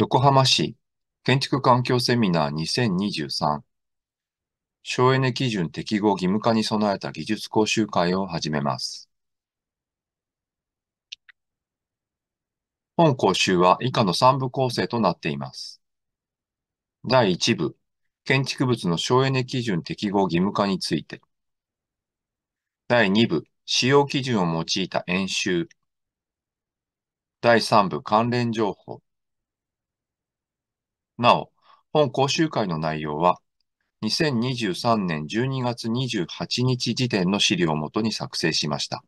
横浜市建築環境セミナー2023省エネ基準適合義務化に備えた技術講習会を始めます。本講習は以下の3部構成となっています。第1部、建築物の省エネ基準適合義務化について。第2部、使用基準を用いた演習。第3部、関連情報。なお、本講習会の内容は、2023年12月28日時点の資料をもとに作成しました。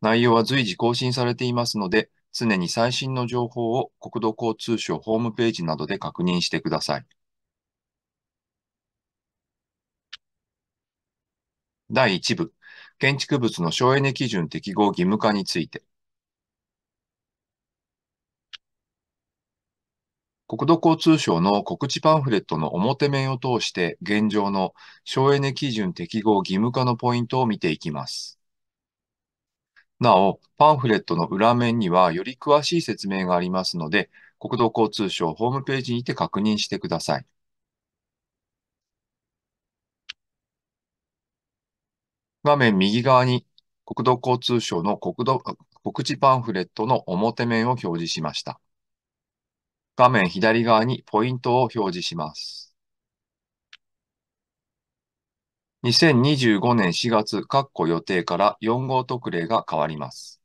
内容は随時更新されていますので、常に最新の情報を国土交通省ホームページなどで確認してください。第1部、建築物の省エネ基準適合義務化について。国土交通省の告知パンフレットの表面を通して現状の省エネ基準適合義務化のポイントを見ていきます。なお、パンフレットの裏面にはより詳しい説明がありますので、国土交通省ホームページにて確認してください。画面右側に国土交通省の国土告知パンフレットの表面を表示しました。画面左側にポイントを表示します。2025年4月、括弧予定から4号特例が変わります。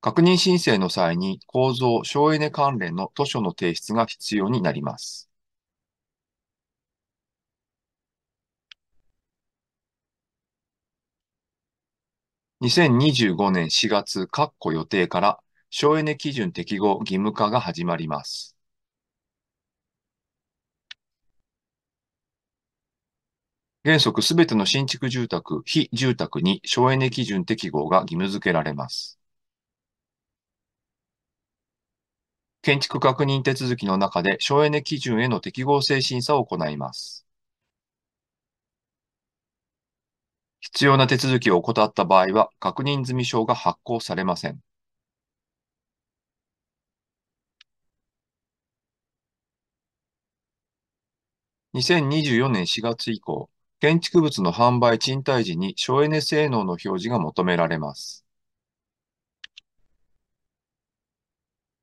確認申請の際に構造、省エネ関連の図書の提出が必要になります。2025年4月、括弧予定から省エネ基準適合義務化が始まります。原則すべての新築住宅、非住宅に省エネ基準適合が義務付けられます。建築確認手続きの中で省エネ基準への適合性審査を行います。必要な手続きを怠った場合は確認済証が発行されません。2024年4月以降、建築物の販売・賃貸時に省エネ性能の表示が求められます。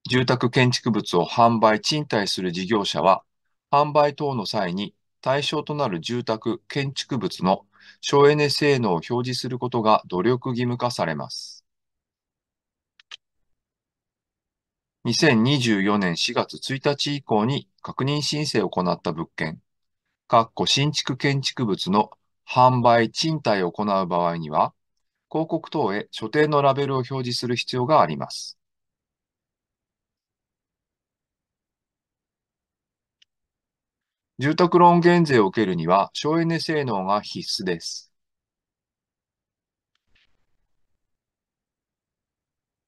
住宅建築物を販売・賃貸する事業者は、販売等の際に対象となる住宅・建築物の省エネ性能を表示することが努力義務化されます。2024年4月1日以降に確認申請を行った物件、かっこ新築建築物の販売、賃貸を行う場合には、広告等へ所定のラベルを表示する必要があります。住宅ローン減税を受けるには、省エネ性能が必須です。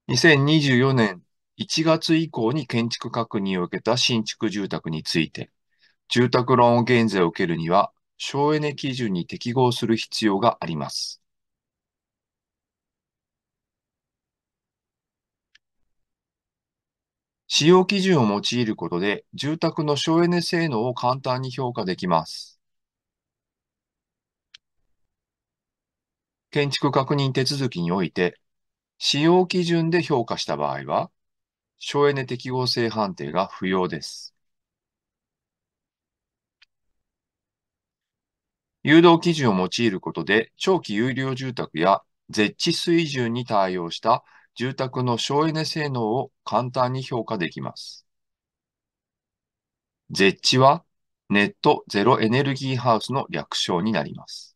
2024年1月以降に建築確認を受けた新築住宅について、住宅ローン減税を受けるには、省エネ基準に適合する必要があります。使用基準を用いることで、住宅の省エネ性能を簡単に評価できます。建築確認手続きにおいて、使用基準で評価した場合は、省エネ適合性判定が不要です。誘導基準を用いることで、長期有料住宅や絶地水準に対応した住宅の省エネ性能を簡単に評価できます。絶地はネットゼロエネルギーハウスの略称になります。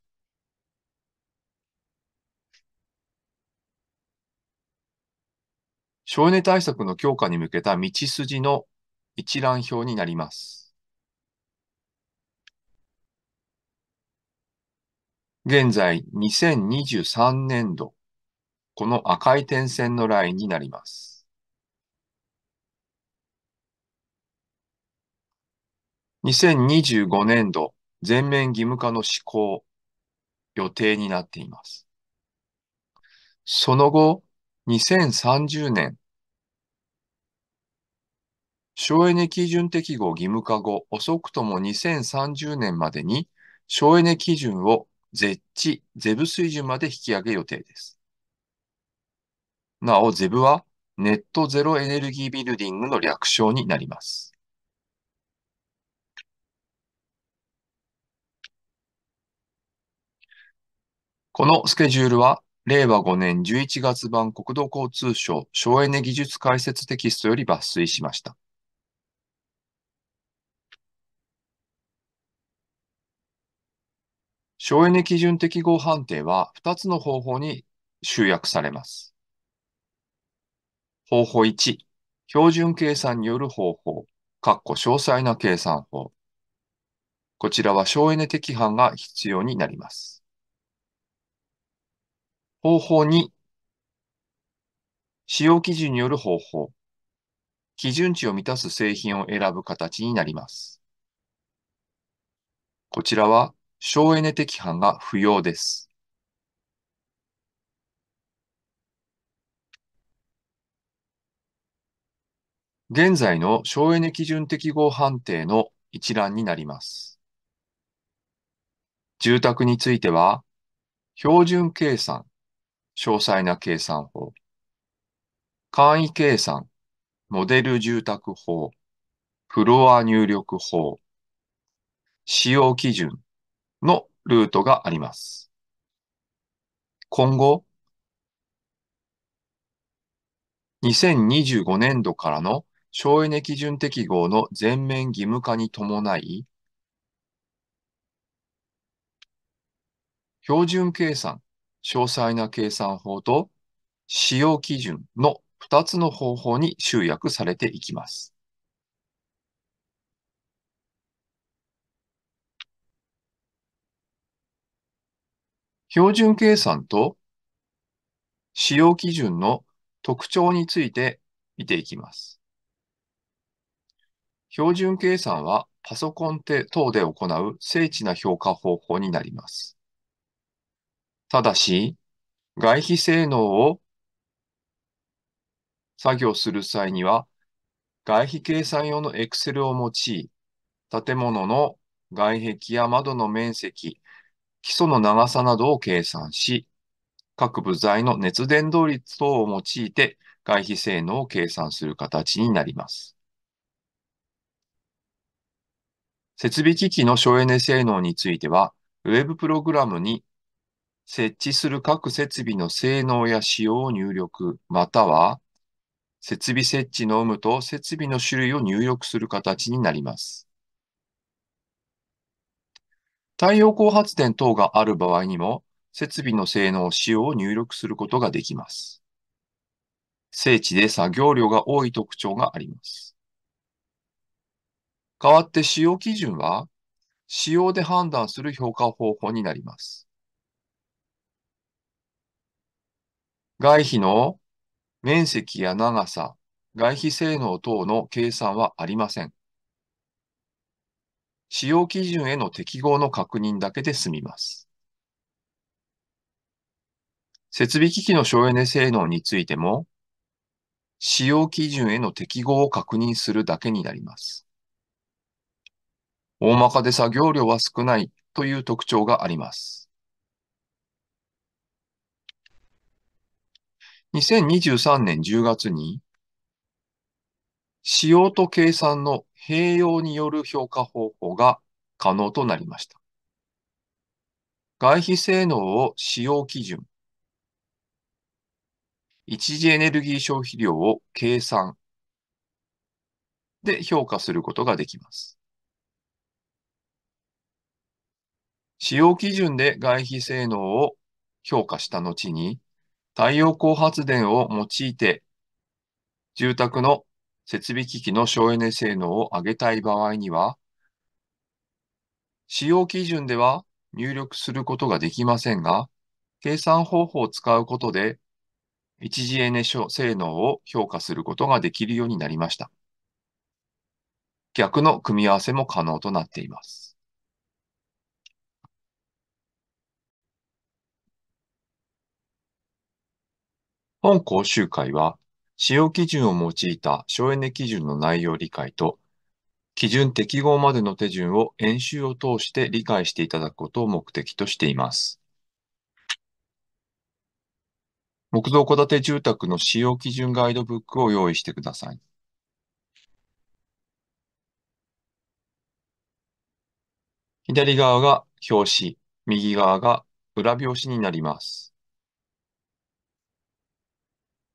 省エネ対策の強化に向けた道筋の一覧表になります。現在2023年度、この赤い点線のラインになります。2025年度全面義務化の施行予定になっています。その後、2030年、省エネ基準適合義務化後、遅くとも2030年までに省エネ基準をゼッチ、ゼブ水準まで引き上げ予定です。なお、ゼブはネットゼロエネルギービルディングの略称になります。このスケジュールは、令和5年11月版国土交通省省エネ技術解説テキストより抜粋しました。省エネ基準適合判定は2つの方法に集約されます。方法1、標準計算による方法、かっこ詳細な計算法。こちらは省エネ適範が必要になります。方法2、使用基準による方法、基準値を満たす製品を選ぶ形になります。こちらは省エネ的範が不要です。現在の省エネ基準適合判定の一覧になります。住宅については、標準計算、詳細な計算法、簡易計算、モデル住宅法、フロア入力法、使用基準、のルートがあります。今後、2025年度からの省エネ基準適合の全面義務化に伴い、標準計算、詳細な計算法と使用基準の2つの方法に集約されていきます。標準計算と使用基準の特徴について見ていきます。標準計算はパソコン等で行う精緻な評価方法になります。ただし、外皮性能を作業する際には、外皮計算用の Excel を用い、建物の外壁や窓の面積、基礎の長さなどを計算し、各部材の熱伝導率等を用いて外皮性能を計算する形になります。設備機器の省エネ性能については、ウェブプログラムに設置する各設備の性能や仕様を入力、または設備設置の有無と設備の種類を入力する形になります。太陽光発電等がある場合にも、設備の性能、仕様を入力することができます。整地で作業量が多い特徴があります。代わって使用基準は、使用で判断する評価方法になります。外皮の面積や長さ、外皮性能等の計算はありません。使用基準への適合の確認だけで済みます。設備機器の省エネ性能についても、使用基準への適合を確認するだけになります。大まかで作業量は少ないという特徴があります。2023年10月に使用と計算の併用による評価方法が可能となりました。外費性能を使用基準、一次エネルギー消費量を計算で評価することができます。使用基準で外費性能を評価した後に、太陽光発電を用いて、住宅の設備機器の省エネ性能を上げたい場合には、使用基準では入力することができませんが、計算方法を使うことで、一次エネ性能を評価することができるようになりました。逆の組み合わせも可能となっています。本講習会は使用基準を用いた省エネ基準の内容理解と、基準適合までの手順を演習を通して理解していただくことを目的としています。木造戸建て住宅の使用基準ガイドブックを用意してください。左側が表紙、右側が裏表紙になります。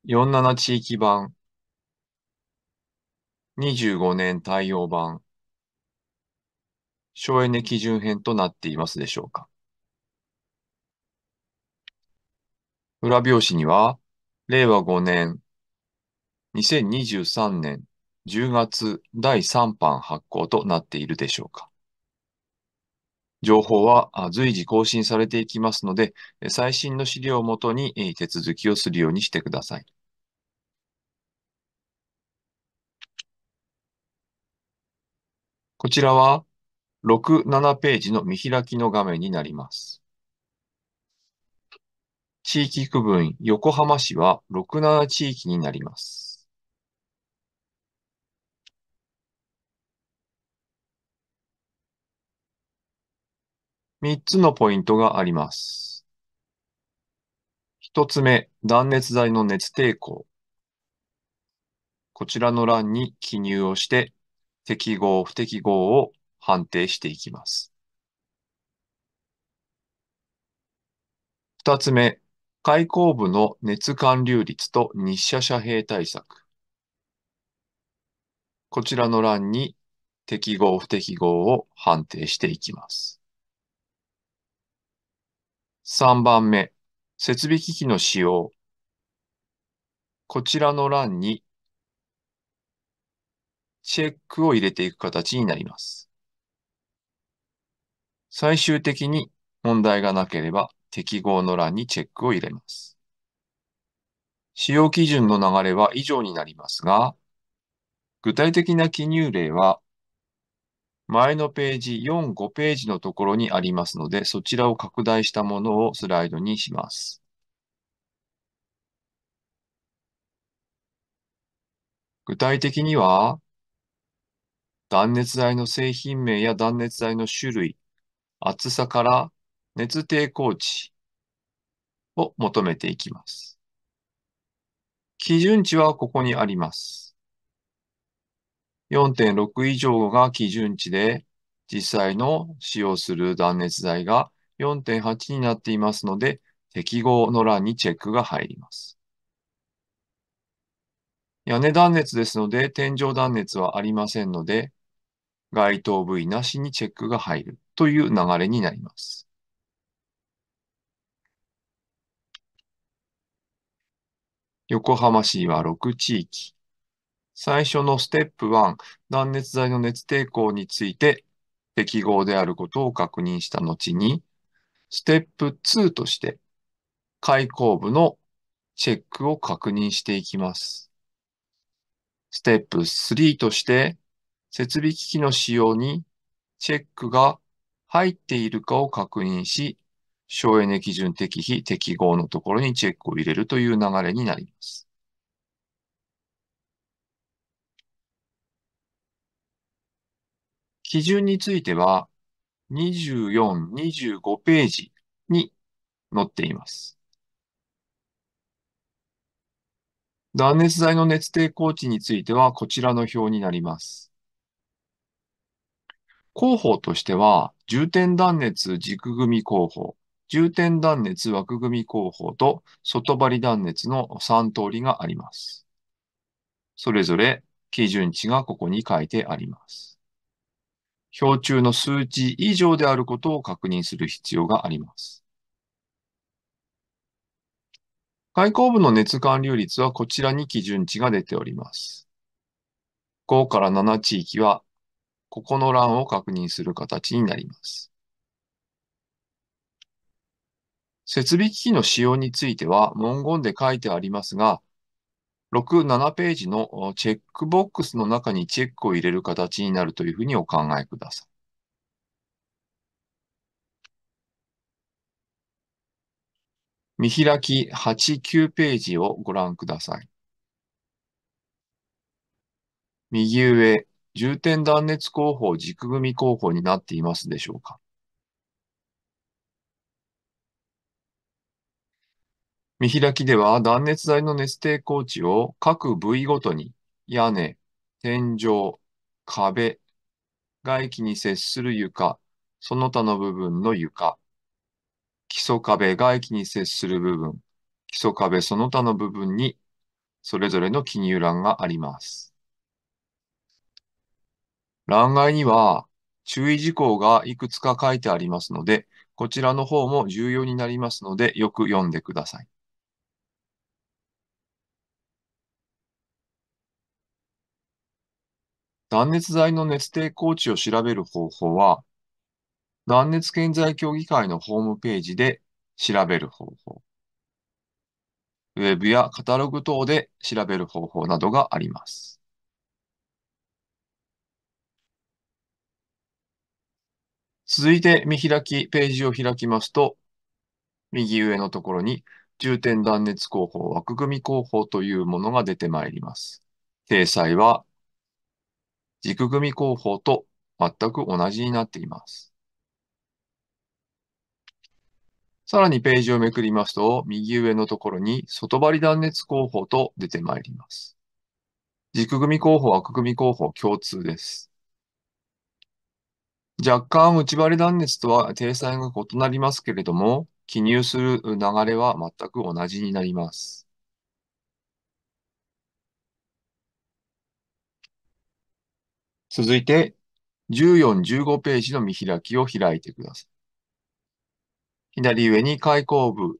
47地域版、25年対応版、省エネ基準編となっていますでしょうか。裏表紙には、令和5年、2023年10月第3版発行となっているでしょうか。情報は随時更新されていきますので、最新の資料をもとに手続きをするようにしてください。こちらは6、7ページの見開きの画面になります。地域区分横浜市は6、7地域になります。3つのポイントがあります。1つ目、断熱材の熱抵抗。こちらの欄に記入をして適合、不適合を判定していきます。二つ目、開口部の熱管流率と日射遮蔽対策。こちらの欄に適合、不適合を判定していきます。三番目、設備機器の使用。こちらの欄にチェックを入れていく形になります。最終的に問題がなければ適合の欄にチェックを入れます。使用基準の流れは以上になりますが、具体的な記入例は前のページ4、5ページのところにありますので、そちらを拡大したものをスライドにします。具体的には、断熱材の製品名や断熱材の種類、厚さから熱抵抗値を求めていきます。基準値はここにあります。4.6以上が基準値で、実際の使用する断熱材が4.8になっていますので、適合の欄にチェックが入ります。屋根断熱ですので、天井断熱はありませんので、該当部位なしにチェックが入るという流れになります。横浜市は6地域。最初のステップ1、断熱材の熱抵抗について適合であることを確認した後に、ステップ2として開口部のチェックを確認していきます。ステップ3として、設備機器の使用にチェックが入っているかを確認し、省エネ基準適非適合のところにチェックを入れるという流れになります。基準については、24、25ページに載っています。断熱材の熱抵抗値についてはこちらの表になります。広報としては、重点断熱軸組広報、重点断熱枠組広報と外張り断熱の3通りがあります。それぞれ基準値がここに書いてあります。表中の数値以上であることを確認する必要があります。開口部の熱管流率はこちらに基準値が出ております。5から7地域は、ここの欄を確認する形になります。設備機器の使用については文言で書いてありますが、6、7ページのチェックボックスの中にチェックを入れる形になるというふうにお考えください。見開き8、9ページをご覧ください。右上、重点断熱工法軸組工法になっていますでしょうか見開きでは断熱材の熱抵抗値を各部位ごとに屋根、天井、壁、外気に接する床、その他の部分の床、基礎壁が駅に接する部分、基礎壁その他の部分に、それぞれの記入欄があります。欄外には注意事項がいくつか書いてありますので、こちらの方も重要になりますので、よく読んでください。断熱材の熱抵抗値を調べる方法は、断熱建材協議会のホームページで調べる方法、ウェブやカタログ等で調べる方法などがあります。続いて見開き、ページを開きますと、右上のところに重点断熱工法、枠組み工法というものが出てまいります。掲載は軸組工法と全く同じになっています。さらにページをめくりますと、右上のところに外張り断熱工法と出てまいります。軸組工法、枠組工法共通です。若干内張り断熱とは定裁が異なりますけれども、記入する流れは全く同じになります。続いて、14、15ページの見開きを開いてください。左上に開口部、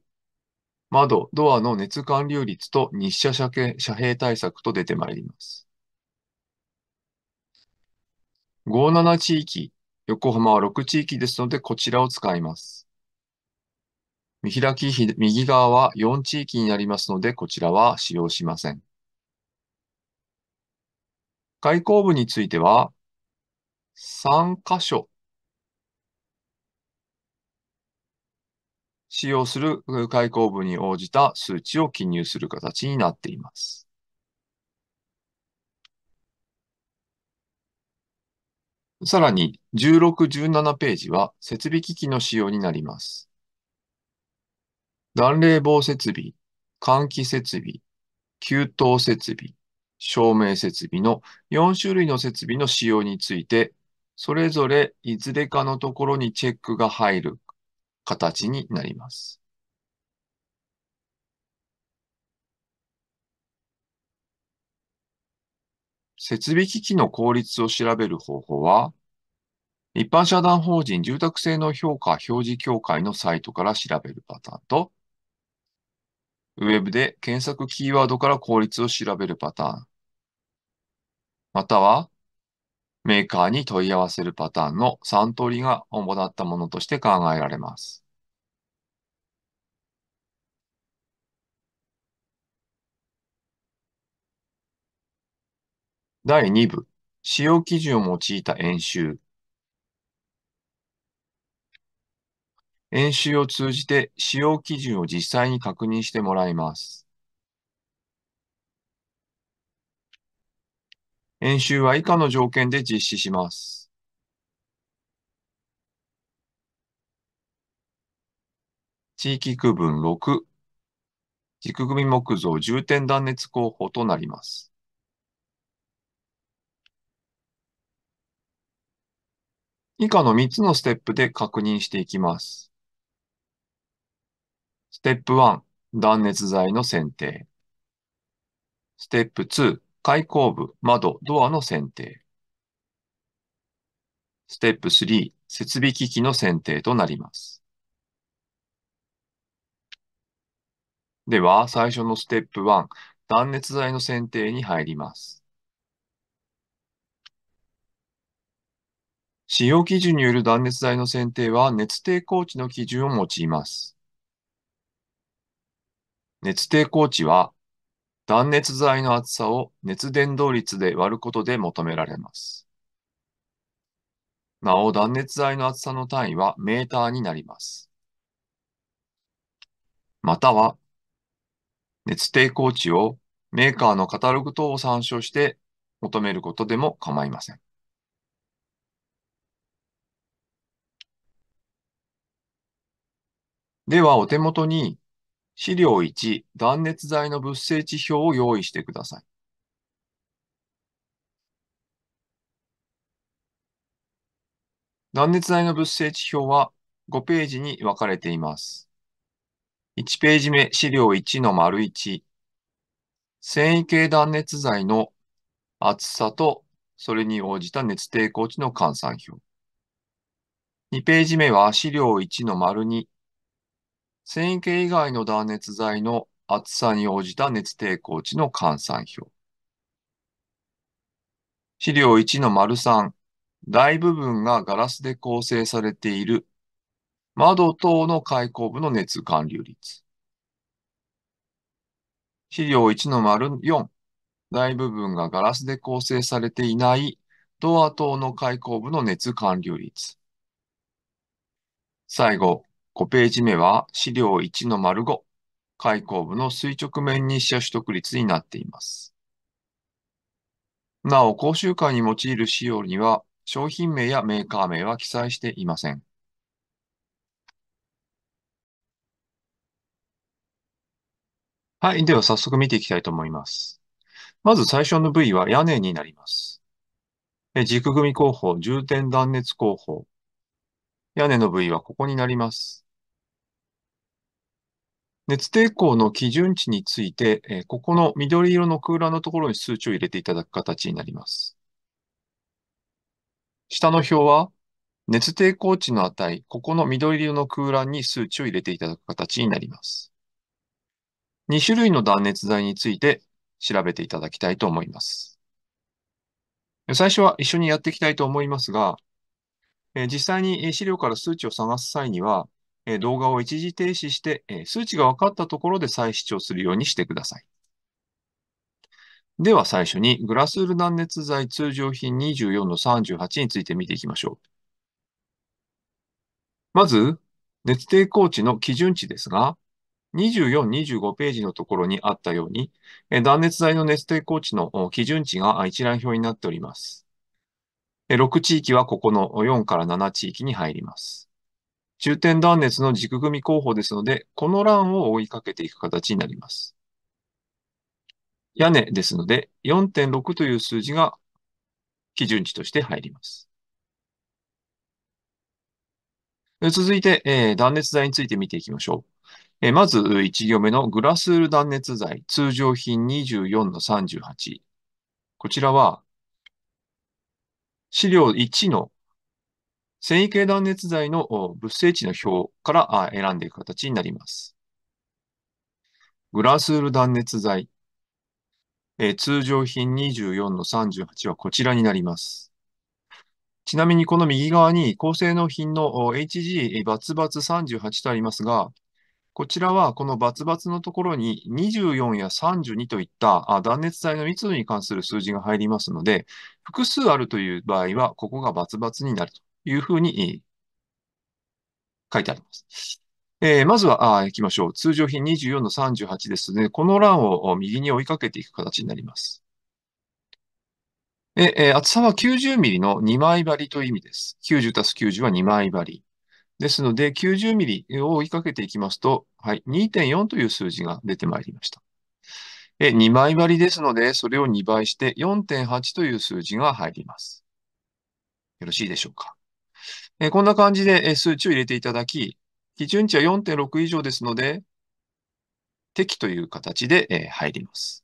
窓、ドアの熱管流率と日射遮蔽対策と出てまいります。57地域、横浜は6地域ですので、こちらを使います。見開き右側は4地域になりますので、こちらは使用しません。開口部については、3箇所使用する開口部に応じた数値を記入する形になっています。さらに、16、17ページは設備機器の使用になります。暖冷房設備、換気設備、給湯設備、照明設備の4種類の設備の使用について、それぞれいずれかのところにチェックが入る形になります。設備機器の効率を調べる方法は、一般社団法人住宅性能評価表示協会のサイトから調べるパターンと、ウェブで検索キーワードから効率を調べるパターン、またはメーカーに問い合わせるパターンの3通りが主だったものとして考えられます。第2部、使用基準を用いた演習。演習を通じて使用基準を実際に確認してもらいます。演習は以下の条件で実施します。地域区分6、軸組木造重点断熱工法となります。以下の3つのステップで確認していきます。ステップ1、断熱材の選定。ステップ2、開口部、窓、ドアの選定。ステップ3、設備機器の選定となります。では、最初のステップ1、断熱材の選定に入ります。使用基準による断熱材の選定は熱抵抗値の基準を用います。熱抵抗値は断熱材の厚さを熱伝導率で割ることで求められます。なお、断熱材の厚さの単位はメーターになります。または、熱抵抗値をメーカーのカタログ等を参照して求めることでも構いません。では、お手元に資料1、断熱材の物性値表を用意してください。断熱材の物性値表は5ページに分かれています。1ページ目、資料1の丸1。繊維系断熱材の厚さとそれに応じた熱抵抗値の換算表。2ページ目は資料1の丸2。繊維系以外の断熱材の厚さに応じた熱抵抗値の換算表。資料1の丸3、大部分がガラスで構成されている窓等の開口部の熱管流率。資料1の丸4、大部分がガラスで構成されていないドア等の開口部の熱管流率。最後、5ページ目は資料1の丸5、開口部の垂直面に射取得率になっています。なお、講習会に用いる資料には、商品名やメーカー名は記載していません。はい。では早速見ていきたいと思います。まず最初の部位は屋根になります。軸組み工法、重点断熱工法。屋根の部位はここになります。熱抵抗の基準値について、えここの緑色の空欄のところに数値を入れていただく形になります。下の表は、熱抵抗値の値、ここの緑色の空欄に数値を入れていただく形になります。2種類の断熱材について調べていただきたいと思います。最初は一緒にやっていきたいと思いますが、実際に資料から数値を探す際には、え動画を一時停止して、え数値が分かったところで再視聴するようにしてください。では最初にグラスール断熱材通常品24の38について見ていきましょう。まず、熱抵抗値の基準値ですが、24、25ページのところにあったように、断熱材の熱抵抗値の基準値が一覧表になっております。6地域はここの4から7地域に入ります。中点断熱の軸組候補ですので、この欄を追いかけていく形になります。屋根ですので、4.6という数字が基準値として入ります。続いて、えー、断熱材について見ていきましょう。えー、まず、1行目のグラスール断熱材、通常品24の38。こちらは、資料1の繊維系断熱材の物性値の表から選んでいく形になります。グラスール断熱材。え通常品24の38はこちらになります。ちなみにこの右側に高性能品の HG×38 とありますが、こちらはこのバツバツのところに24や32といった断熱材の密度に関する数字が入りますので、複数あるという場合は、ここがバツバツになるというふうに書いてあります。えー、まずは、あ行きましょう。通常品24の38ですね。この欄を右に追いかけていく形になります。ええー、厚さは90ミリの2枚針という意味です。90たす90は2枚針。ですので、90ミリを追いかけていきますと、はい、2.4という数字が出てまいりました。え2枚針ですので、それを2倍して4.8という数字が入ります。よろしいでしょうか。えこんな感じで、え数値を入れていただき、基準値は4.6以上ですので、適という形で、え入ります。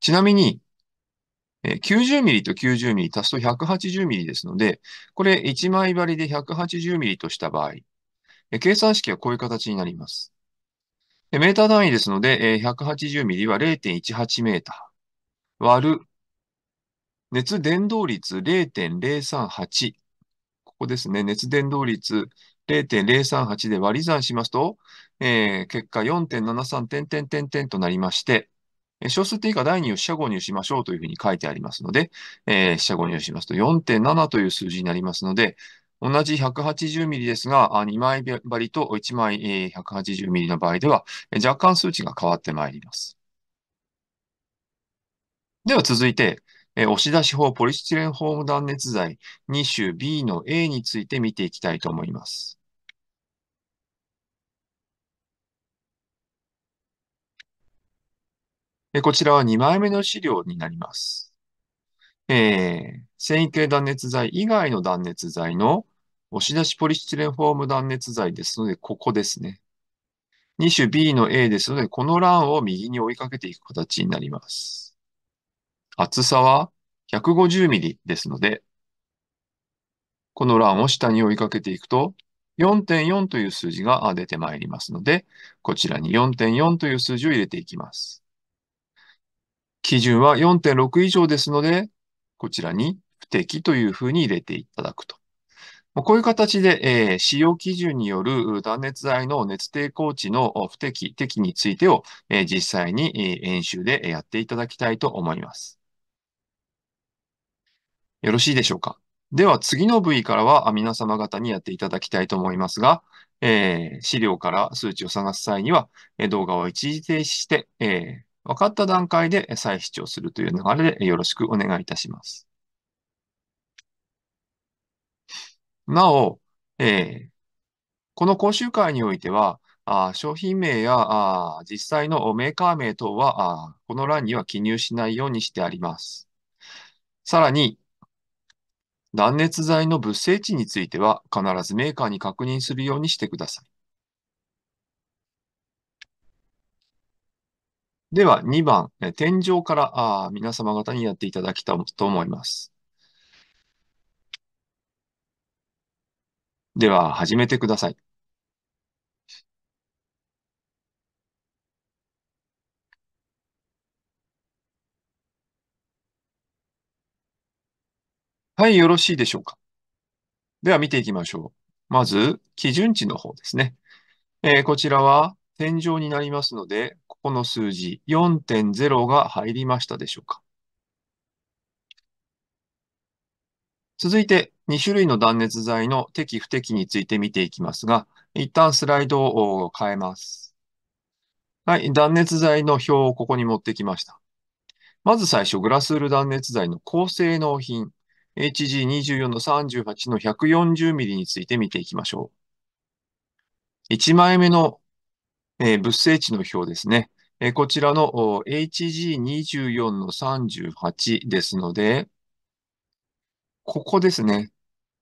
ちなみに、90ミリと90ミリ足すと180ミリですので、これ1枚張りで180ミリとした場合、計算式はこういう形になります。メーター単位ですので、180ミリは0.18メーター割る熱伝導率0.038。ここですね。熱伝導率0.038で割り算しますと、えー、結果4.73点点点点となりまして、小数点以下第2を四捨五入しましょうというふうに書いてありますので、えー、四捨五入しますと4.7という数字になりますので、同じ180ミリですが、2枚針と1枚180ミリの場合では、若干数値が変わってまいります。では続いて、え押し出し法ポリスチレンホーム断熱材2種 B の A について見ていきたいと思います。えこちらは2枚目の資料になります。えー、繊維系断熱材以外の断熱材の押し出しポリスチレンフォーム断熱材ですので、ここですね。2種 B の A ですので、この欄を右に追いかけていく形になります。厚さは150ミリですので、この欄を下に追いかけていくと、4.4という数字が出てまいりますので、こちらに4.4という数字を入れていきます。基準は4.6以上ですので、こちらに不適というふうに入れていただくと。こういう形で、えー、使用基準による断熱材の熱抵抗値の不適、適についてを、えー、実際に、えー、演習でやっていただきたいと思います。よろしいでしょうかでは次の部位からは皆様方にやっていただきたいと思いますが、えー、資料から数値を探す際には、え動画を一時停止して、えー、分かった段階で再視聴するという流れでよろしくお願いいたします。なお、えー、この講習会においては、あ商品名やあ実際のメーカー名等はあこの欄には記入しないようにしてあります。さらに、断熱材の物性値については必ずメーカーに確認するようにしてください。では2番、天井からあ皆様方にやっていただきたいと思います。では始めてください。はい、よろしいでしょうか。では見ていきましょう。まず、基準値の方ですね。えー、こちらは天井になりますので、ここの数字4.0が入りましたでしょうか。続いて、2種類の断熱材の適不適について見ていきますが、一旦スライドを変えます。はい、断熱材の表をここに持ってきました。まず最初、グラスール断熱材の高性能品。HG24 の38の1 4 0ミリについて見ていきましょう。1枚目の、えー、物性値の表ですね。えー、こちらの HG24 の38ですので、ここですね。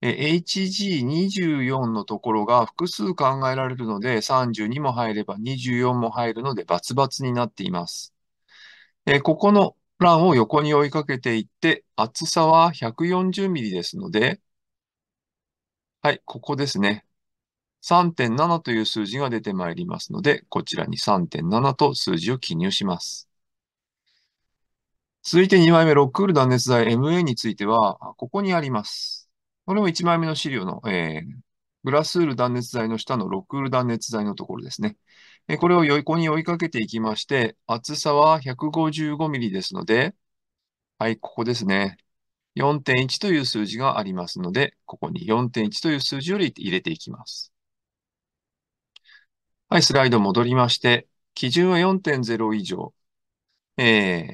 HG24 のところが複数考えられるので、32も入れば24も入るので、バツバツになっています。えー、ここのプランを横に追いかけていって、厚さは140ミリですので、はい、ここですね。3.7という数字が出てまいりますので、こちらに3.7と数字を記入します。続いて2枚目、ロックール断熱材 MA については、ここにあります。これも1枚目の資料の、えー、グラスール断熱材の下のロックール断熱材のところですね。これを横に追いかけていきまして、厚さは155ミリですので、はい、ここですね。4.1という数字がありますので、ここに4.1という数字より入れていきます。はい、スライド戻りまして、基準は4.0以上。え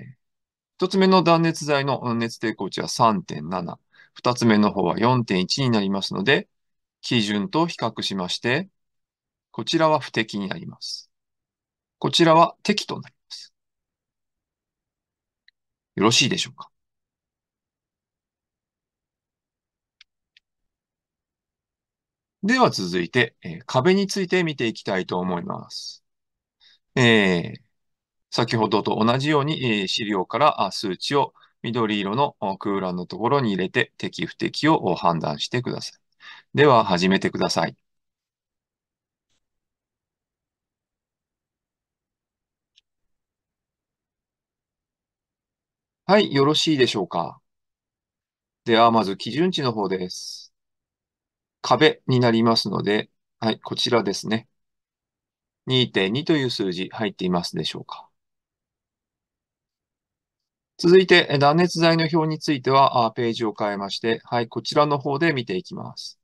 ー、1つ目の断熱材の熱抵抗値は3.7。2つ目の方は4.1になりますので、基準と比較しまして、こちらは不適になります。こちらは敵となります。よろしいでしょうかでは続いて、えー、壁について見ていきたいと思います。えー、先ほどと同じように、えー、資料から数値を緑色の空欄のところに入れて適不適を判断してください。では始めてください。はい、よろしいでしょうか。では、まず基準値の方です。壁になりますので、はい、こちらですね。2.2という数字入っていますでしょうか。続いて、断熱材の表については、ページを変えまして、はい、こちらの方で見ていきます。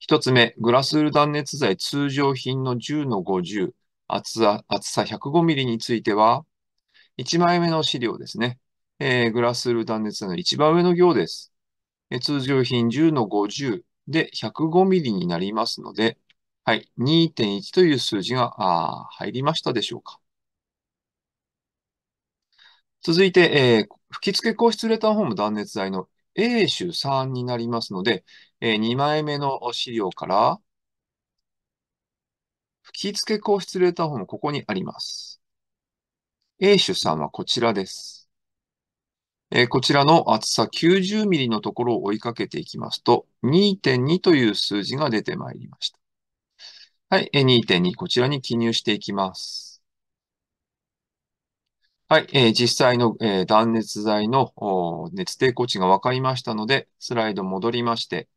一つ目、グラスウール断熱材通常品の10の50、厚さ厚さ105ミリについては、1枚目の資料ですね。えー、グラスル断熱の一番上の行です。えー、通常品10の50で105ミリになりますので、はい、2.1という数字が入りましたでしょうか。続いて、えー、吹き付け硬質レターホーム断熱材の A 種3になりますので、えー、2枚目の資料から、吹き付け硬質レターホーム、ここにあります。A 種3はこちらです。えー、こちらの厚さ90ミリのところを追いかけていきますと、2.2という数字が出てまいりました。はい、2.2、こちらに記入していきます。はい、えー、実際の、えー、断熱材の熱抵抗値が分かりましたので、スライド戻りまして、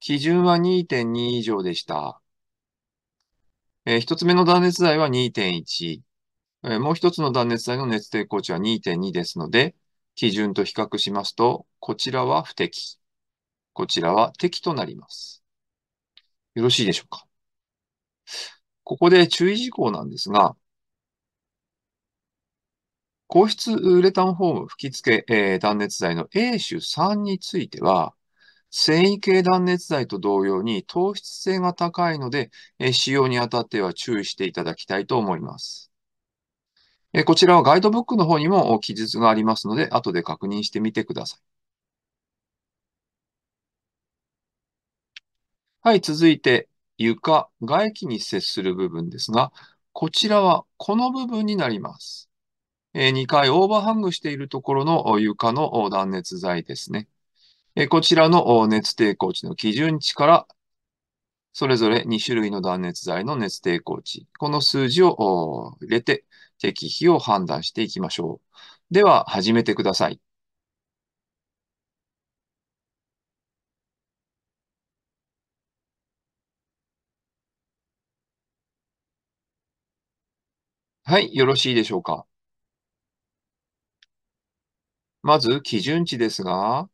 基準は2.2以上でした。えー、1つ目の断熱材は2.1、えー、もう1つの断熱材の熱抵抗値は2.2ですので、基準と比較しますと、こちらは不適、こちらは適となります。よろしいでしょうか。ここで注意事項なんですが、硬質ウレタンフォーム吹き付け、えー、断熱材の A 種3については、繊維系断熱材と同様に糖質性が高いので、えー、使用にあたっては注意していただきたいと思います。えこちらはガイドブックの方にも記述がありますので、後で確認してみてください。はい、続いて床、外気に接する部分ですが、こちらはこの部分になります。え2回オーバーハングしているところの床の断熱材ですね。えこちらの熱抵抗値の基準値からそれぞれ2種類の断熱材の熱抵抗値、この数字を入れて適否を判断していきましょう。では、始めてください。はい、よろしいでしょうか。まず、基準値ですが、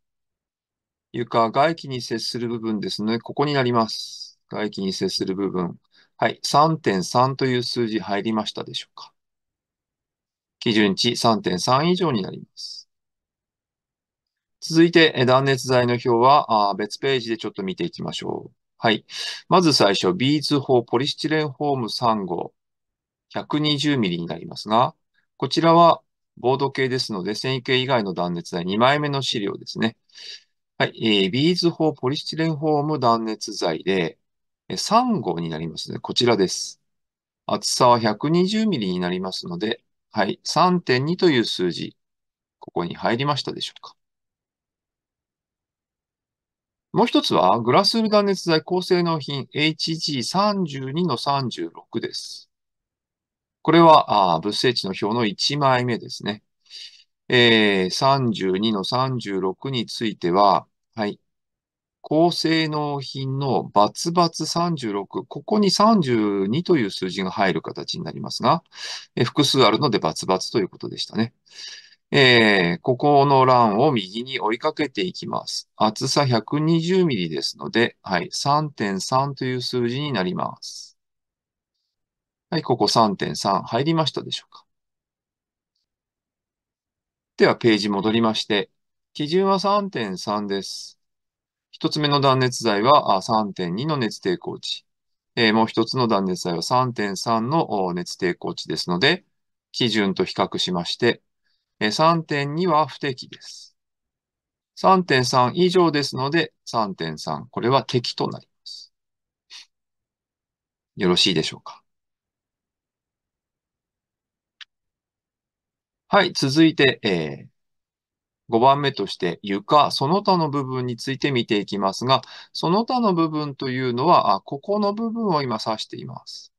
床、外気に接する部分ですね。ここになります。外気に接する部分。はい、3.3という数字入りましたでしょうか。基準値3.3以上になります。続いて、断熱材の表は別ページでちょっと見ていきましょう。はい。まず最初、ビーズ法ポリスチレンホーム3号 120mm になりますが、こちらはボード系ですので、繊維系以外の断熱材2枚目の資料ですね。はい。えー、ビーズ法ポリスチレンホーム断熱材で、3号になりますね。こちらです。厚さは 120mm になりますので、はい。3.2という数字、ここに入りましたでしょうか。もう一つは、グラスル断熱材高性能品 HG32 の36です。これは、あ物性値の表の1枚目ですね。えー、32の36については、はい。高性能品のバツバツ36、ここに32という数字が入る形になりますが、え複数あるのでバツバツということでしたね。えー、ここの欄を右に追いかけていきます。厚さ120ミリですので、はい、3.3という数字になります。はい、ここ3.3入りましたでしょうか。では、ページ戻りまして、基準は3.3です。一つ目の断熱材は3.2の熱抵抗値。えー、もう一つの断熱材は3.3の熱抵抗値ですので、基準と比較しまして、え3.2は不適です。3.3以上ですので、3.3、これは適となります。よろしいでしょうか。はい、続いて、えー、5番目として床、その他の部分について見ていきますが、その他の部分というのは、ここの部分を今指しています。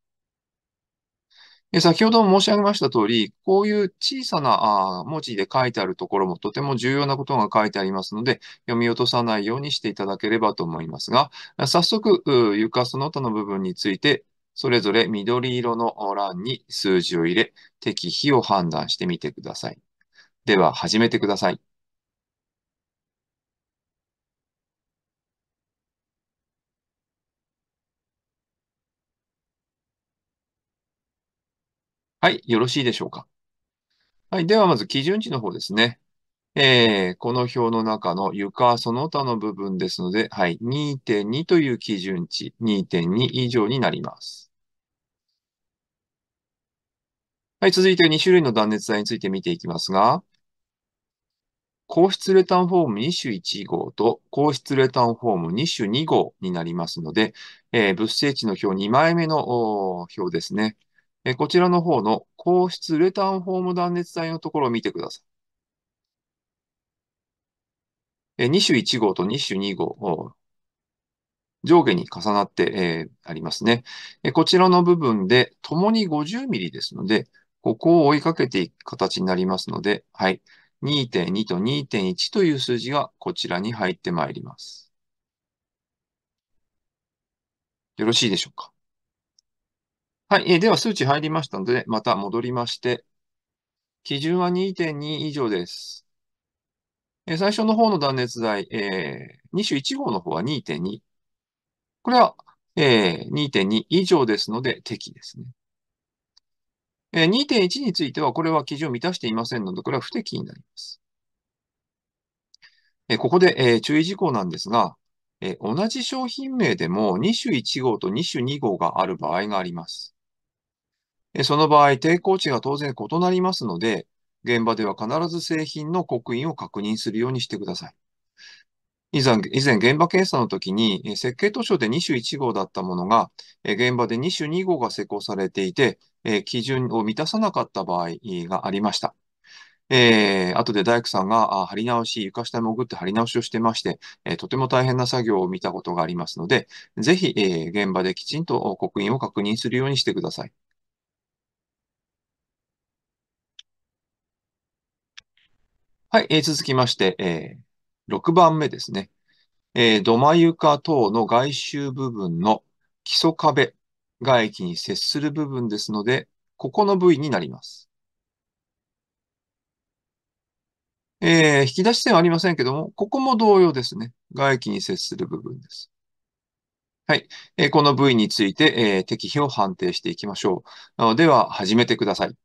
先ほども申し上げました通り、こういう小さな文字で書いてあるところもとても重要なことが書いてありますので、読み落とさないようにしていただければと思いますが、早速、床その他の部分について、それぞれ緑色の欄に数字を入れ、適否を判断してみてください。では、始めてください。はい、よろしいでしょうか。はい、ではまず基準値の方ですね。えー、この表の中の床その他の部分ですので、はい、2.2という基準値、2.2以上になります。はい、続いて2種類の断熱材について見ていきますが、高質レタンフォーム2種1号と高質レタンフォーム2種2号になりますので、えー、物性値の表2枚目の表ですね。えこちらの方の皇室レターンフォーム断熱材のところを見てください。え2種1号と2種2号、上下に重なって、えありますね、えこちらの部分で、共に50ミリですので、ここを追いかけていく形になりますので、はい。2.2と2.1という数字がこちらに入ってまいります。よろしいでしょうかはい、えー、では数値入りましたので、また戻りまして、基準は2.2以上です。えー、最初の方の断熱材、えー、2種1号の方は2.2。これは、えー、2.2以上ですので、適ですね。えー、2.1については、これは基準を満たしていませんので、これは不適になります。えー、ここで、えー、注意事項なんですが、えー、同じ商品名でも2種1号と2種2号がある場合があります。その場合、抵抗値が当然異なりますので、現場では必ず製品の刻印を確認するようにしてください。以前、以前現場検査の時に、設計図書で2種1号だったものが、現場で2種2号が施行されていて、基準を満たさなかった場合がありました。えー、後で大工さんが貼り直し、床下に潜って貼り直しをしてまして、えー、とても大変な作業を見たことがありますので、ぜひ、えー、現場できちんと刻印を確認するようにしてください。はい、えー、続きまして、えー、6番目ですね。えー、土間床等の外周部分の基礎壁、外気に接する部分ですので、ここの部位になります。えー、引き出し線はありませんけども、ここも同様ですね。外気に接する部分です。はい。えー、この部位について、えー、適否を判定していきましょう。なのでは、始めてください。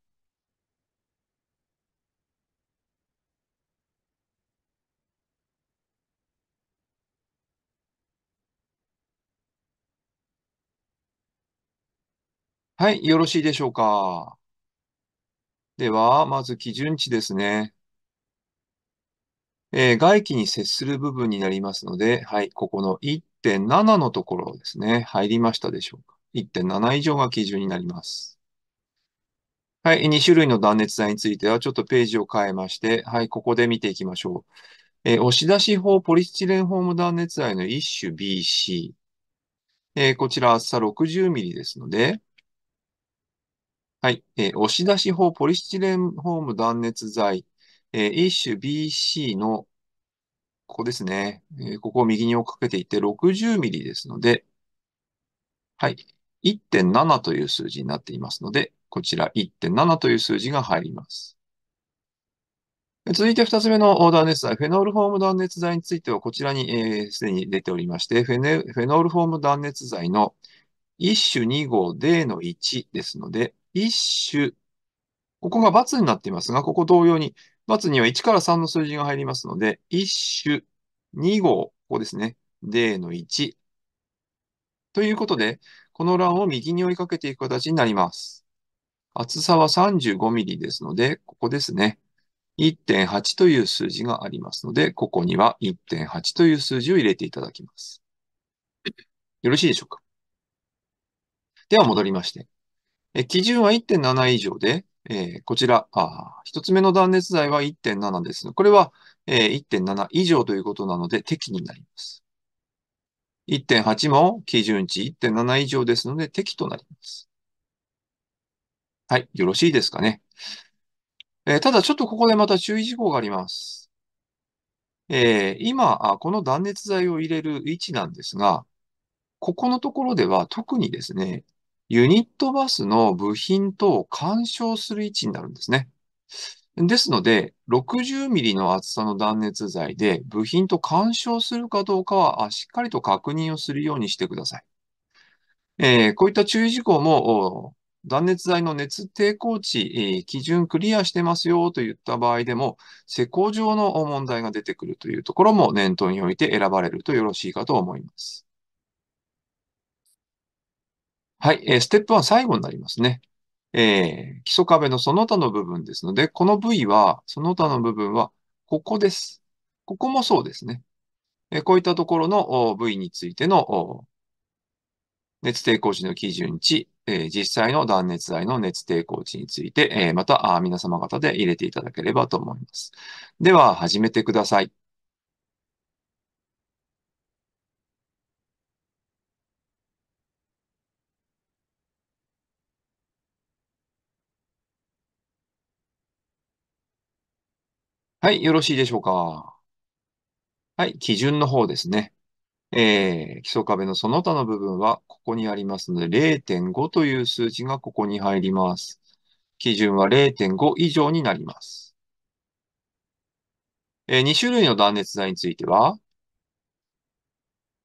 はい、よろしいでしょうか。では、まず基準値ですね。えー、外気に接する部分になりますので、はい、ここの1.7のところですね、入りましたでしょうか。1.7以上が基準になります。はい、2種類の断熱材については、ちょっとページを変えまして、はい、ここで見ていきましょう。えー、押し出し法ポリスチレンホーム断熱材の一種 BC。えー、こちら厚さ60ミリですので、はい。えー押し出し法ポリスチレンホーム断熱材、えー、種 BC の、ここですね。えーここを右に追っかけていって60ミリですので、はい。1.7という数字になっていますので、こちら1.7という数字が入ります。続いて二つ目の断熱材、フェノールフォーム断熱材については、こちらにえーすで、に出ておりまして、フェネフェノールフォーム断熱材の一種2号 D の1ですので、一種。ここが×になっていますが、ここ同様に、×には1から3の数字が入りますので、一種、2号、ここですね。D の1。ということで、この欄を右に追いかけていく形になります。厚さは 35mm ですので、ここですね。1.8という数字がありますので、ここには1.8という数字を入れていただきます。よろしいでしょうかでは戻りまして、え基準は1.7以上で、えー、こちら、あつ目の断熱材は1.7です。これは、えー、1.7以上ということなので適になります。1.8も基準値1.7以上ですので適となります。はい、よろしいですかね。えー、ただちょっとここでまた注意事項があります。えー、今、この断熱材を入れる位置なんですが、ここのところでは特にですね、ユニットバスの部品とを干渉する位置になるんですね。ですので、60ミリの厚さの断熱材で部品と干渉するかどうかはしっかりと確認をするようにしてください。えー、こういった注意事項も断熱材の熱抵抗値、えー、基準クリアしてますよといった場合でも、施工上の問題が出てくるというところも念頭において選ばれるとよろしいかと思います。はい、えー、ステップは最後になりますね。えー、基礎壁のその他の部分ですので、この部位は、その他の部分は、ここです。ここもそうですね。えー、こういったところの部位についての熱抵抗値の基準値、えー、実際の断熱材の熱抵抗値について、えー、また皆様方で入れていただければと思います。では、始めてください。はい、よろしいでしょうか。はい、基準の方ですね。えー、基礎壁のその他の部分はここにありますので、0.5という数値がここに入ります。基準は0.5以上になります。えー、2種類の断熱材については、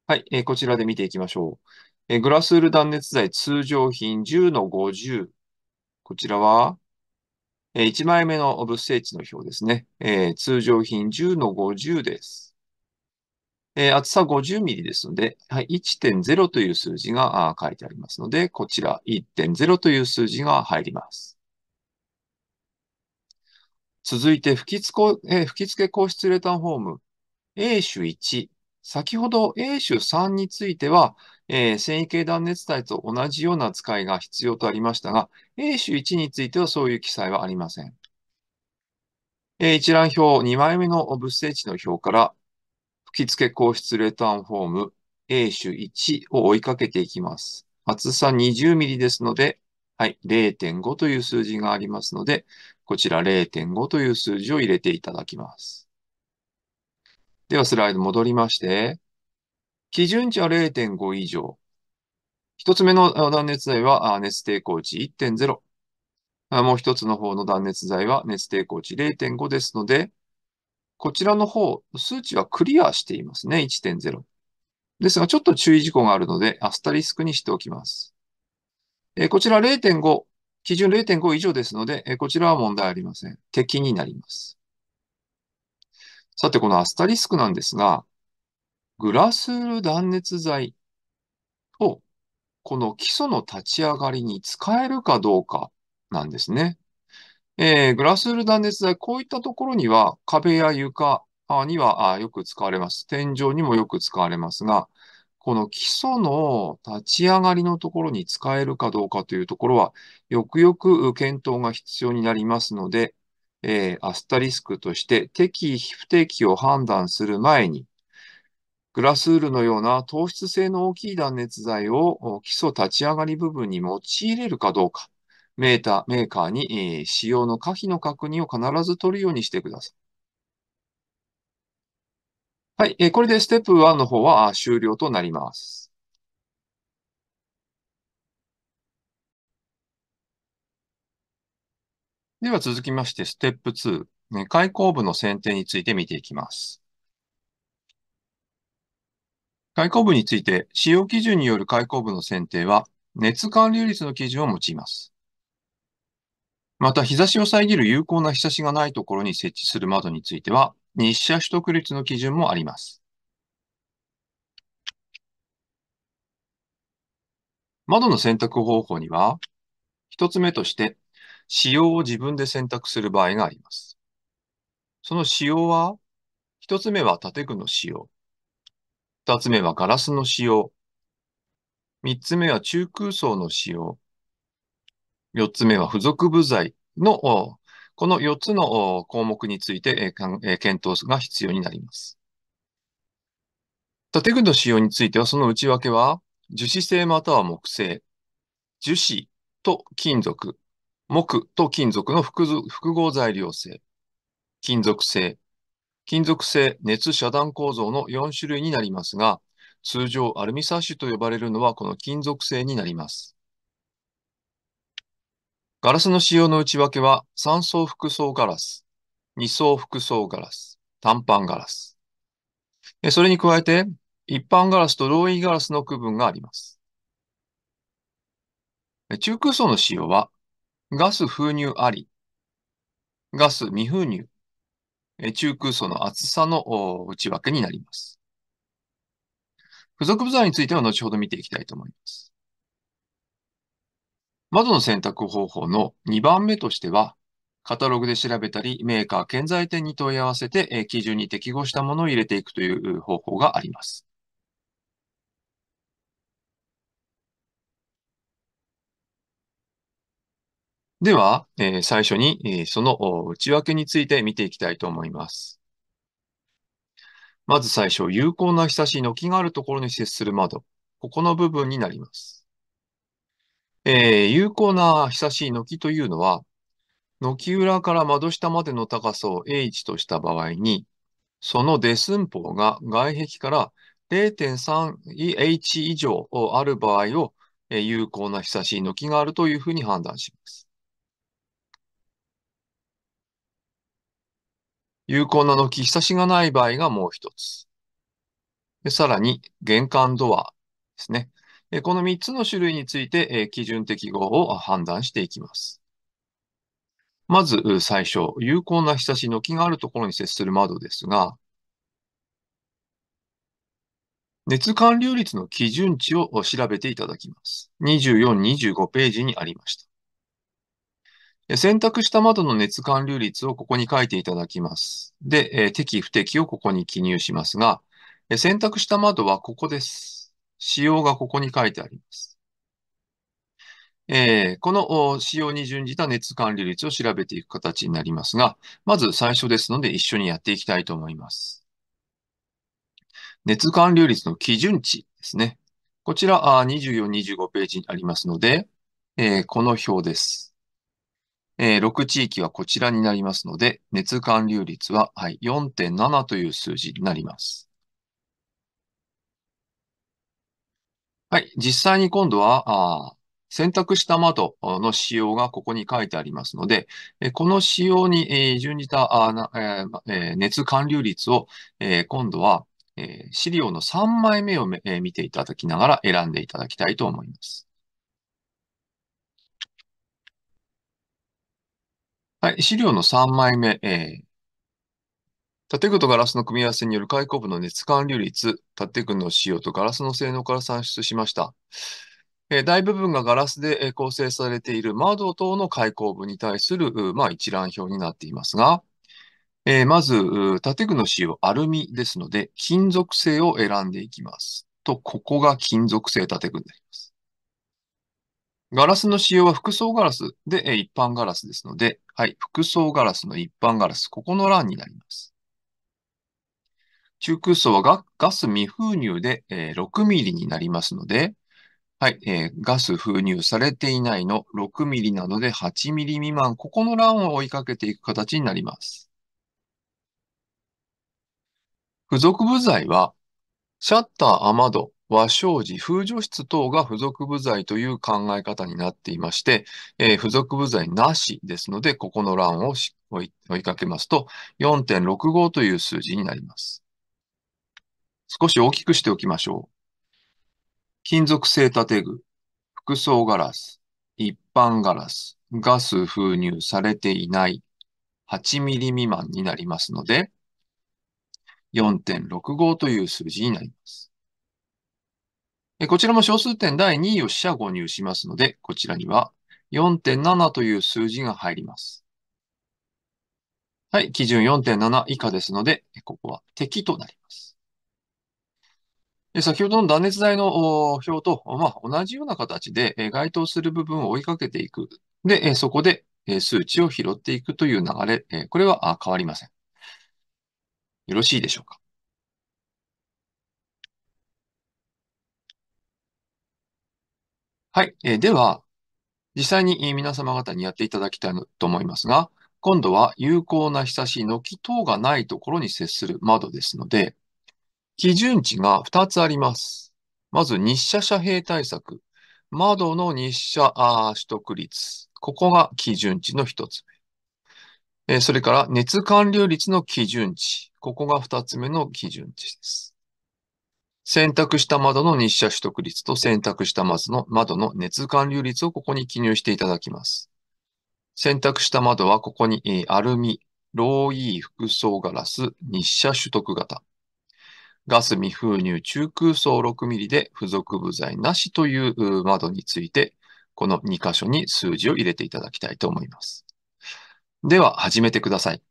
はい、えー、こちらで見ていきましょう。えー、グラスウール断熱材通常品10の50。こちらは1枚目の物性値の表ですね。え通常品10の50です。え厚さ50ミリですので、はい、1.0という数字が書いてありますので、こちら1.0という数字が入ります。続いて、吹き付け、え吹き付け硬質ウレタンフォーム A 種1、先ほど A 種3については、えー、繊維系断熱体と同じような扱いが必要とありましたが、A 種1についてはそういう記載はありません。えー、一覧表2枚目の物性値の表から、吹き付け硬質レターンフォーム A 種1を追いかけていきます。厚さ20ミリですので、はい、0.5という数字がありますので、こちら0.5という数字を入れていただきます。ではスライド戻りまして、基準値は0.5以上。一つ目の断熱材は熱抵抗値1.0。もう一つの方の断熱材は熱抵抗値0.5ですので、こちらの方、数値はクリアしていますね、1.0。ですが、ちょっと注意事項があるので、アスタリスクにしておきます。えこちら0.5、基準0.5以上ですので、えこちらは問題ありません。敵になります。さて、このアスタリスクなんですが、グラスール断熱材をこの基礎の立ち上がりに使えるかどうかなんですね。えー、グラスール断熱材、こういったところには壁や床にはよく使われます。天井にもよく使われますが、この基礎の立ち上がりのところに使えるかどうかというところは、よくよく検討が必要になりますので、えー、アスタリスクとして適否不適を判断する前に、グラスールのような糖質性の大きい断熱材を基礎立ち上がり部分に用いれるかどうか、メーター、メーカーに、えー、使用の可否の確認を必ず取るようにしてください。はい、えー、これでステップ1の方は終了となります。では続きまして、ステップ2、ね、開口部の選定について見ていきます。開口部について、使用基準による開口部の選定は、熱管理率の基準を用います。また、日差しを遮る有効な日差しがないところに設置する窓については、日射取得率の基準もあります。窓の選択方法には、一つ目として、仕様を自分で選択する場合があります。その仕様は、一つ目は建具の仕様。二つ目はガラスの仕様。三つ目は中空層の仕様。四つ目は付属部材の、この四つの項目について検討が必要になります。建具の仕様については、その内訳は、樹脂製または木製、樹脂と金属、木と金属の複合材料性、金属性、金属性熱遮断構造の4種類になりますが、通常アルミサッシュと呼ばれるのはこの金属製になります。ガラスの使用の内訳は3層複層ガラス、2層複層ガラス、パ板ガラス。それに加えて一般ガラスとローインガラスの区分があります。中空層の使用はガス封入あり、ガス未封入、中空層の厚さの内訳になります。付属部材については後ほど見ていきたいと思います。窓の選択方法の2番目としては、カタログで調べたり、メーカー、建材店に問い合わせて、基準に適合したものを入れていくという方法があります。では、えー、最初に、えー、その内訳について見ていきたいと思います。まず最初、有効な日差し、軒があるところに接する窓。ここの部分になります。えー、有効な日差し、軒というのは、軒裏から窓下までの高さを H とした場合に、その出寸法が外壁から0 3 h 以上ある場合を有効な日差し、軒があるというふうに判断します。有効な軒、ひさしがない場合がもう一つ。でさらに、玄関ドアですね。この三つの種類について基準適合を判断していきます。まず最初、有効な日しの木があるところに接する窓ですが、熱管流率の基準値を調べていただきます。24、25ページにありました。選択した窓の熱管流率をここに書いていただきます。で、えー、適不適をここに記入しますが、え選択した窓はここです。仕様がここに書いてあります。えー、この仕様に準じた熱管理率を調べていく形になりますが、まず最初ですので一緒にやっていきたいと思います。熱管理率の基準値ですね。こちら24、25ページにありますので、えー、この表です。えー、6地域はこちらになりますので、熱還流率は、はい、4.7という数字になります。はい、実際に今度は、あ選択した窓の仕様がここに書いてありますので、この仕様に準じた熱還流率を今度は資料の3枚目を見ていただきながら選んでいただきたいと思います。はい、資料の3枚目、えー、建具とガラスの組み合わせによる開口部の熱管流率、建具の使用とガラスの性能から算出しました。えー、大部分がガラスで構成されている窓等の開口部に対する、まあ、一覧表になっていますが、えー、まず、建具の使用、アルミですので、金属製を選んでいきます。と、ここが金属製建具になります。ガラスの使用は複層ガラスで一般ガラスですので、はい、複層ガラスの一般ガラス、ここの欄になります。中空層はガガス未封入で、えー、6ミリになりますので、はい、えー、ガス封入されていないの6ミリなどで8ミリ未満、ここの欄を追いかけていく形になります。付属部材は、シャッター、雨戸、和商事、風除室等が付属部材という考え方になっていまして、えー、付属部材なしですので、ここの欄を追いかけますと、4.65という数字になります。少し大きくしておきましょう。金属製建具、服装ガラス、一般ガラス、ガス封入されていない8ミリ未満になりますので、4.65という数字になります。こちらも小数点第2位を四捨五入しますので、こちらには4.7という数字が入ります。はい、基準4.7以下ですので、ここは敵となります。先ほどの断熱材の表と、まあ、同じような形で該当する部分を追いかけていく。で、そこで数値を拾っていくという流れ、これは変わりません。よろしいでしょうかはい。えーでは、実際に皆様方にやっていただきたいのと思いますが、今度は有効な日差し、軒等がないところに接する窓ですので、基準値が2つあります。まず、日射遮蔽対策。窓の日射あ取得率。ここが基準値の1つ目。えーそれから、熱管流率の基準値。ここが2つ目の基準値です。選択した窓の日射取得率と選択した窓の熱管流率をここに記入していただきます。選択した窓はここに、えアルミ、ローイー複層ガラス、日射取得型。ガス未封入中空層 6mm で付属部材なしという窓について、この2箇所に数字を入れていただきたいと思います。では、始めてください。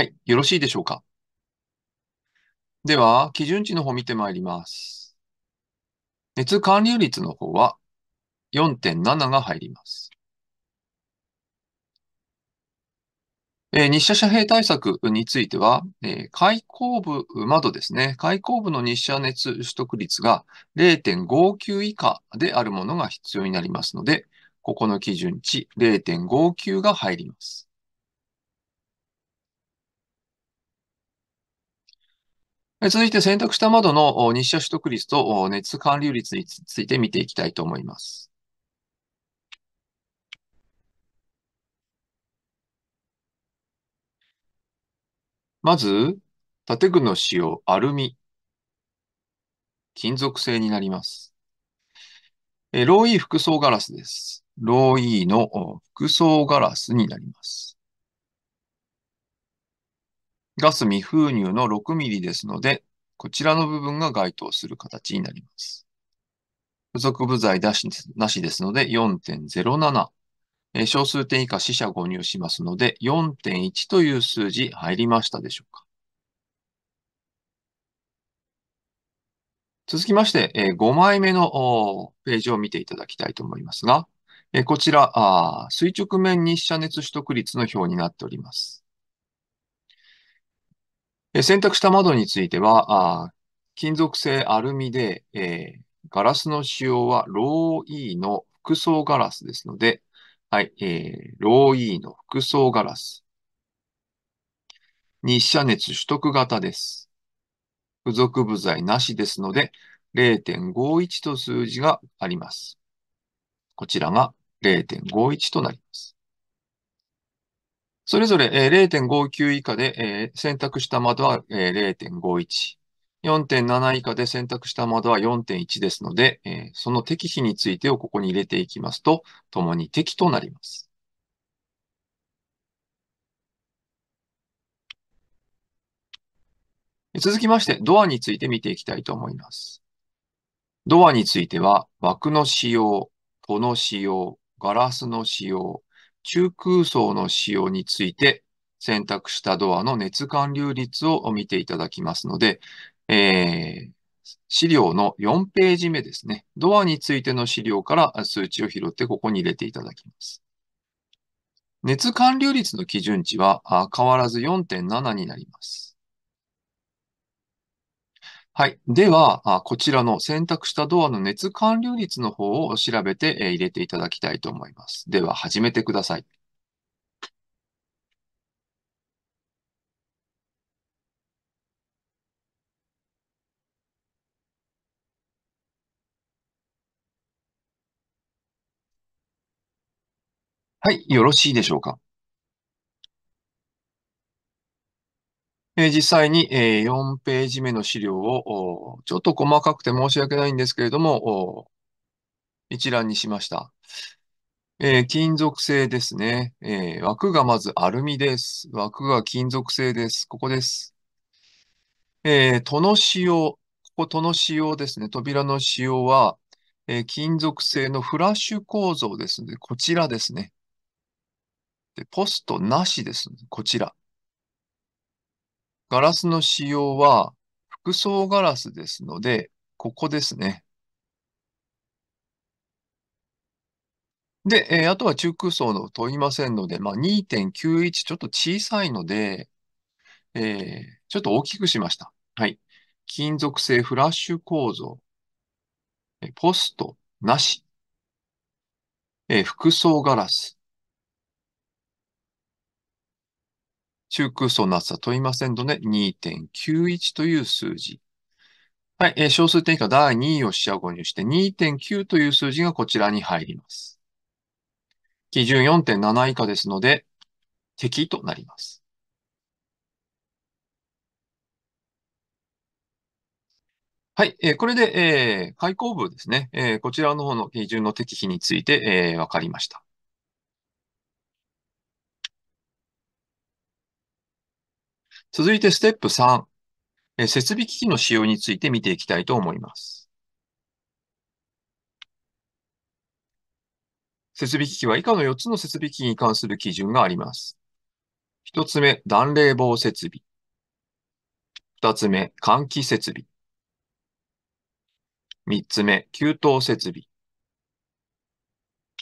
はい。よろしいでしょうか。では、基準値の方見てまいります。熱管理率の方は4.7が入ります。えー、日射遮蔽対策については、えー、開口部窓ですね。開口部の日射熱取得率が0.59以下であるものが必要になりますので、ここの基準値0.59が入ります。続いて選択した窓の日射取得率と熱管理率について見ていきたいと思います。まず、建具の使用、アルミ、金属製になります。ローイー複層ガラスです。ローイーの複層ガラスになります。ガス未封入の6ミリですので、こちらの部分が該当する形になります。付属部材なしなしですので4.07。え小数点以下死者誤入しますので、4.1という数字入りましたでしょうか。続きまして、え5枚目のページを見ていただきたいと思いますが、えこちらあ、垂直面日射熱取得率の表になっております。え選択した窓については、あ金属製アルミで、えー、ガラスの使用はロー E の複層ガラスですので、はい、えー、ロー E の複層ガラス。日射熱取得型です。付属部材なしですので、0.51と数字があります。こちらが0.51となります。それぞれ0.59以下で選択した窓は0.51、4.7以下で選択した窓は4.1ですので、その適比についてをここに入れていきますと、ともに適となります。続きまして、ドアについて見ていきたいと思います。ドアについては、枠の使用、戸の使用、ガラスの使用、中空層の使用について選択したドアの熱還流率を見ていただきますので、えー、資料の4ページ目ですね。ドアについての資料から数値を拾ってここに入れていただきます。熱還流率の基準値は変わらず4.7になります。はい。では、こちらの選択したドアの熱完流率の方を調べて入れていただきたいと思います。では、始めてください。はい。よろしいでしょうか。実際に、え4ページ目の資料を、ちょっと細かくて申し訳ないんですけれども、一覧にしました。えー、金属製ですね、えー、枠がまずアルミです。枠が金属製です。ここです。えー、戸の使用。ここ戸の仕様ですね。扉の仕様は、え金属製のフラッシュ構造ですので、こちらですね。でポストなしです、こちら。ガラスの使用は、服装ガラスですので、ここですね。で、えー、あとは中空層の問いませんので、まあ、2.91ちょっと小さいので、えー、ちょっと大きくしました。はい。金属製フラッシュ構造、えポストなし、えー、装ガラス、中空層の厚さ問いませんので、2.91という数字。はい、えー、小数点以下第2位を四捨五入して、2.9という数字がこちらに入ります。基準4.7以下ですので、敵となります。はい、えー、これで、えー、開口部ですね、えー、こちらの方の基準の適否について、えー、分かりました。続いてステップ3、え設備機器の使用について見ていきたいと思います。設備機器は以下の4つの設備機器に関する基準があります。1つ目、暖冷房設備。2つ目、換気設備。3つ目、給湯設備。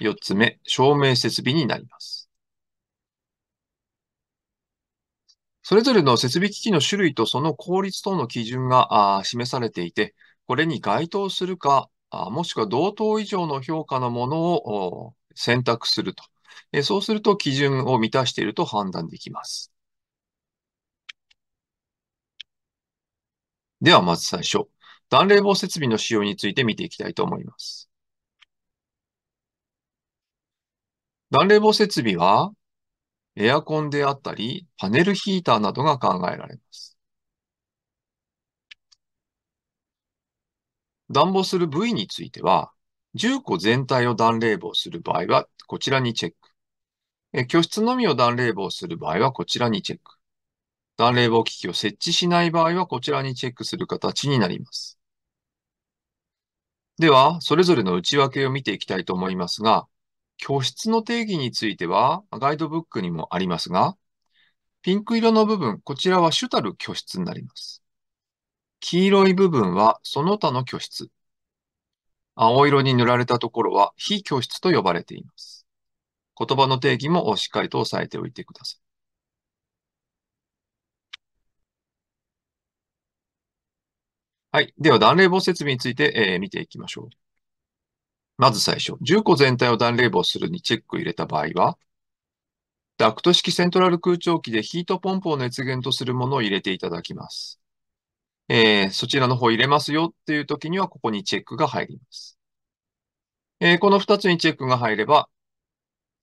4つ目、照明設備になります。それぞれの設備機器の種類とその効率等の基準が示されていて、これに該当するか、もしくは同等以上の評価のものを選択すると。そうすると基準を満たしていると判断できます。では、まず最初。暖冷房設備の使用について見ていきたいと思います。暖冷房設備は、エアコンであったり、パネルヒーターなどが考えられます。暖房する部位については、10個全体を暖冷房する場合は、こちらにチェック。え居室のみを暖冷房する場合は、こちらにチェック。暖冷房機器を設置しない場合は、こちらにチェックする形になります。では、それぞれの内訳を見ていきたいと思いますが、居室の定義についてはガイドブックにもありますが、ピンク色の部分、こちらは主たる居室になります。黄色い部分はその他の居室。青色に塗られたところは非居室と呼ばれています。言葉の定義もしっかりと押さえておいてください。はい。では、断例房設備について、えー、見ていきましょう。まず最初、重個全体を暖冷房するにチェックを入れた場合は、ダクト式セントラル空調機でヒートポンプを熱源とするものを入れていただきます。えー、そちらの方入れますよっていう時には、ここにチェックが入ります。えー、この2つにチェックが入れば、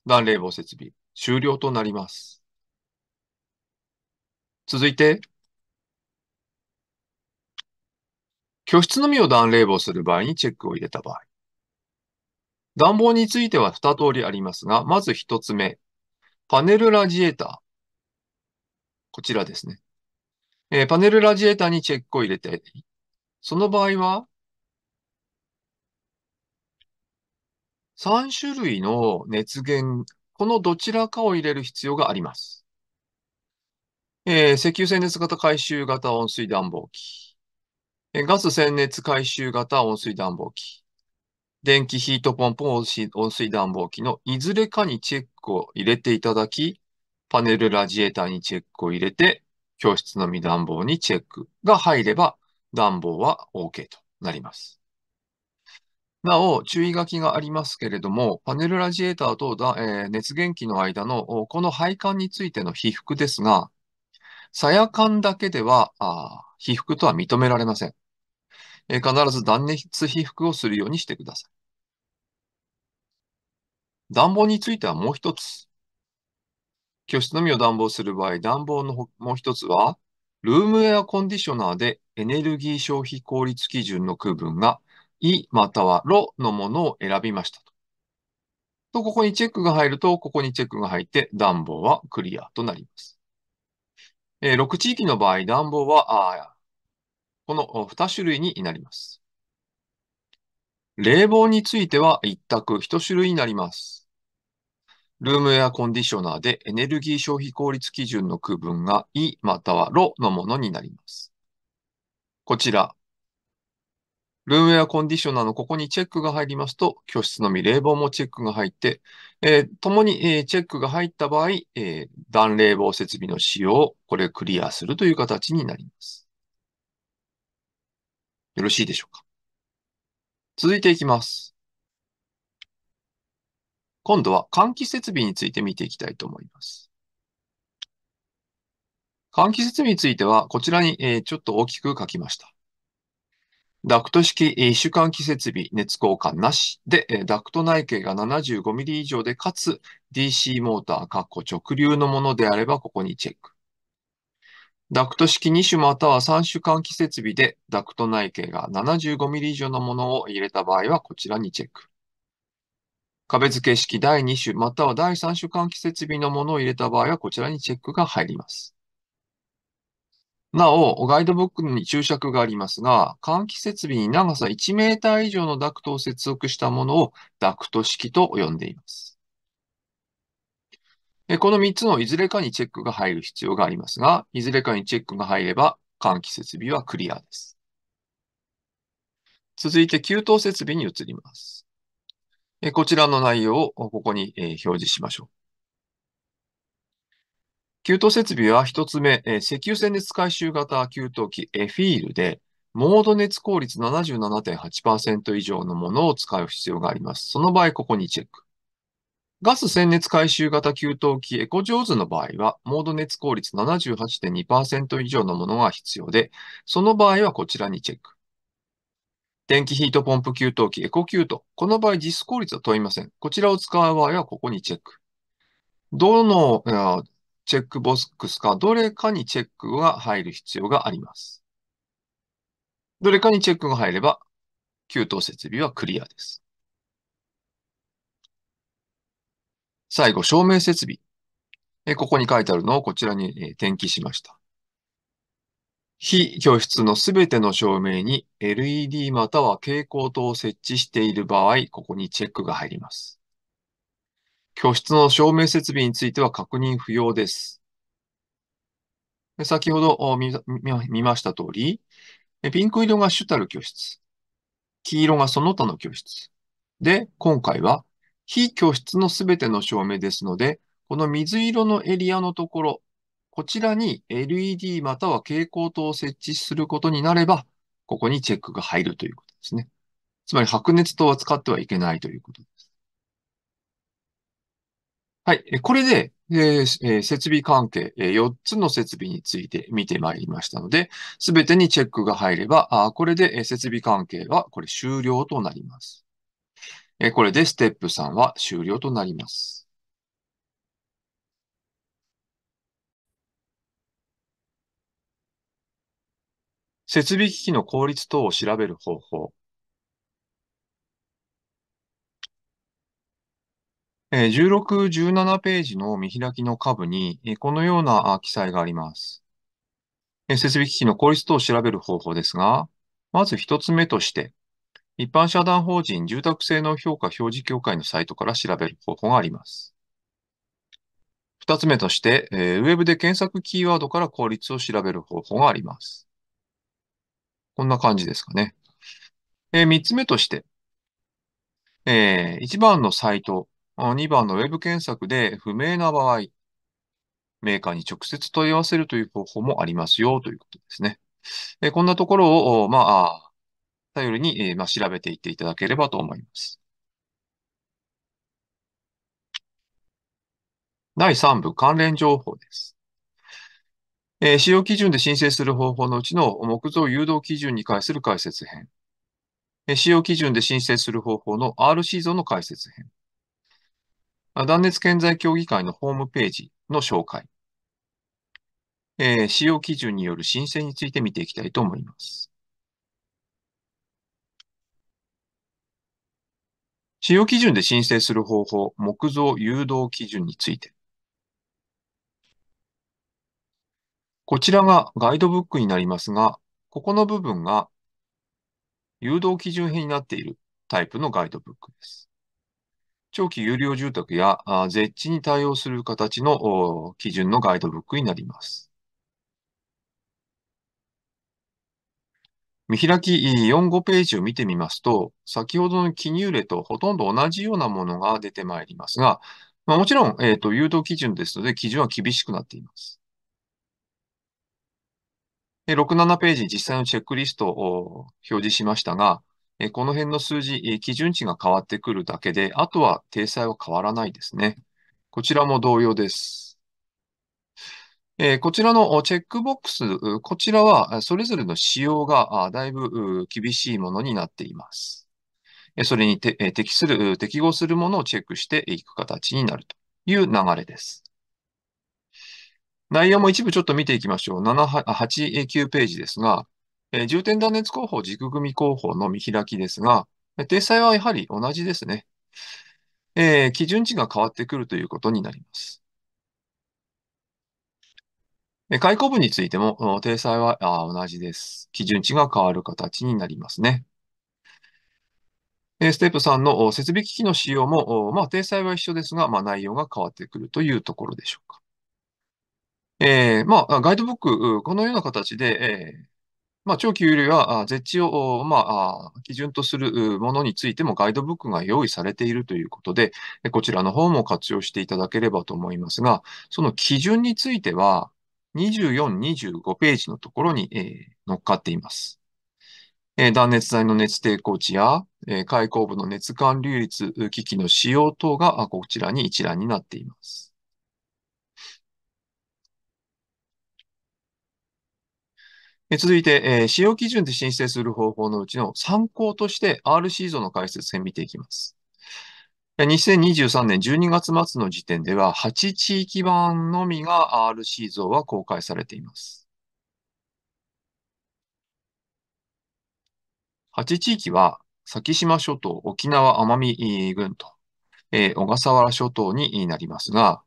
暖冷房設備終了となります。続いて、居室のみを暖冷房する場合にチェックを入れた場合。暖房については二通りありますが、まず一つ目。パネルラジエーター。こちらですね。えー、パネルラジエーターにチェックを入れて、その場合は、三種類の熱源、このどちらかを入れる必要があります。えー、石油洗熱型回収型温水暖房機、えガス洗熱回収型温水暖房機、電気ヒートポンプ温水温水暖房機のいずれかにチェックを入れていただき、パネルラジエーターにチェックを入れて、教室のみ暖房にチェックが入れば、暖房は OK となります。なお、注意書きがありますけれども、パネルラジエーターとだ、えー、熱源器の間のこの配管についての被覆ですが、鞘管だけでは被覆とは認められません、必ず断熱被覆をするようにしてください。暖房についてはもう一つ。居室のみを暖房する場合、暖房のもう一つは、ルームエアコンディショナーでエネルギー消費効率基準の区分が、いまたはろのものを選びましたと。と、ここにチェックが入ると、ここにチェックが入って暖房はクリアとなります。えー、6地域の場合、暖房は、あこの2種類になります。冷房については一択一種類になります。ルームエアコンディショナーでエネルギー消費効率基準の区分が E またはロのものになります。こちら、ルームエアコンディショナーのここにチェックが入りますと、居室のみ冷房もチェックが入って、えー、共に、えー、チェックが入った場合、えー、暖冷房設備の使用これクリアするという形になります。よろしいでしょうか続いていきます。今度は換気設備について見ていきたいと思います。換気設備については、こちらに、えちょっと大きく書きました。ダクト式主換気設備、熱交換なしで、ダクト内径が7 5ミリ以上で、かつ DC モーター、直流のものであれば、ここにチェック。ダクト式2種または3種換気設備でダクト内径が7 5ミリ以上のものを入れた場合はこちらにチェック。壁付け式第2種または第3種換気設備のものを入れた場合はこちらにチェックが入ります。なお、ガイドブックに注釈がありますが、換気設備に長さ1メーター以上のダクトを接続したものをダクト式と呼んでいます。この3つのいずれかにチェックが入る必要がありますが、いずれかにチェックが入れば、換気設備はクリアです。続いて、給湯設備に移ります。こちらの内容をここに表示しましょう。給湯設備は1つ目、石油線熱回収型給湯器エフィールで、モード熱効率77.8%以上のものを使う必要があります。その場合、ここにチェック。ガス潜熱回収型給湯器エコジョーズの場合は、モード熱効率78.2%以上のものが必要で、その場合はこちらにチェック。電気ヒートポンプ給湯器エコキュート。この場合実効率は問いません。こちらを使う場合はここにチェック。どのチェックボックスか、どれかにチェックが入る必要があります。どれかにチェックが入れば、給湯設備はクリアです。最後、照明設備。えここに書いてあるのをこちらに、え転記しました。非教室のすべての照明に LED または蛍光灯を設置している場合、ここにチェックが入ります。教室の照明設備については確認不要です。で先ほど見ました通り、ピンク色が主たる教室、黄色がその他の教室。で、今回は非居室のすべての照明ですので、この水色のエリアのところ、こちらに LED または蛍光灯を設置することになれば、ここにチェックが入るということですね。つまり白熱灯は使ってはいけないということです。はい。これで、えー、設備関係、4つの設備について見てまいりましたので、すべてにチェックが入れば、あこれで設備関係はこれ終了となります。えこれでステップ3は終了となります。設備機器の効率等を調べる方法。16、17ページの見開きの下部に、このような記載があります。設備機器の効率等を調べる方法ですが、まず一つ目として、一般社団法人住宅性能評価表示協会のサイトから調べる方法があります。二つ目として、えウェブで検索キーワードから効率を調べる方法があります。こんな感じですかね。三つ目として、え1番のサイト、2番のウェブ検索で不明な場合、メーカーに直接問い合わせるという方法もありますよということですね。えこんなところを、まあ、頼りに、えー、まあ、調べていっていただければと思います。第3部、関連情報です。えー、使用基準で申請する方法のうちの木造誘導基準に関する解説編。えー、使用基準で申請する方法の RC ゾーンの解説編。断熱建材協議会のホームページの紹介。えー、使用基準による申請について見ていきたいと思います。使用基準で申請する方法、木造誘導基準について。こちらがガイドブックになりますが、ここの部分が誘導基準編になっているタイプのガイドブックです。長期有料住宅や絶地に対応する形の基準のガイドブックになります。見開き4、5ページを見てみますと、先ほどの記入例とほとんど同じようなものが出てまいりますが、まあ、もちろん、えー、と、誘導基準ですので、基準は厳しくなっています。6、7ページに実際のチェックリストを表示しましたが、この辺の数字、基準値が変わってくるだけで、あとは体裁は変わらないですね。こちらも同様です。えー、こちらのチェックボックス、こちらはそれぞれの仕様がだいぶ厳しいものになっています。それに適する、適合するものをチェックしていく形になるという流れです。内容も一部ちょっと見ていきましょう。7、8、9ページですが、え重点断熱工法、軸組工法の見開きですが、定裁はやはり同じですね。えー、基準値が変わってくるということになります。開口部についても、定裁は同じです。基準値が変わる形になりますね。ステップ3の設備機器の使用も、まあ、定裁は一緒ですが、まあ、内容が変わってくるというところでしょうか。えー、まあ、ガイドブック、このような形で、えー、まあ、長期有利は、絶地を、まあ、基準とするものについてもガイドブックが用意されているということで、こちらの方も活用していただければと思いますが、その基準については、24、25ページのところに、えー、乗っかっています。えー、断熱材の熱抵抗値や、えー、開口部の熱管流率機器の使用等がこちらに一覧になっています。続いて、えー、使用基準で申請する方法のうちの参考として RC 像の解説編見ていきます。2023年12月末の時点では、8地域版のみが RC 像は公開されています。8地域は、先島諸島、沖縄、奄美群と、えー、小笠原諸島になりますが、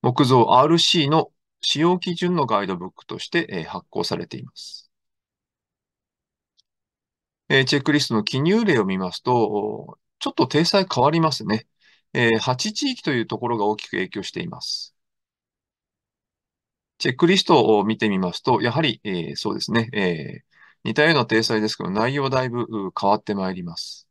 木造 RC の使用基準のガイドブックとして、えー、発行されています。えチェックリストの記入例を見ますと、ちょっと体裁変わりますね。えー、8地域というところが大きく影響しています。チェックリストを見てみますと、やはり、えー、そうですね、えー、似たような体裁ですけど、内容だいぶ変わってまいります。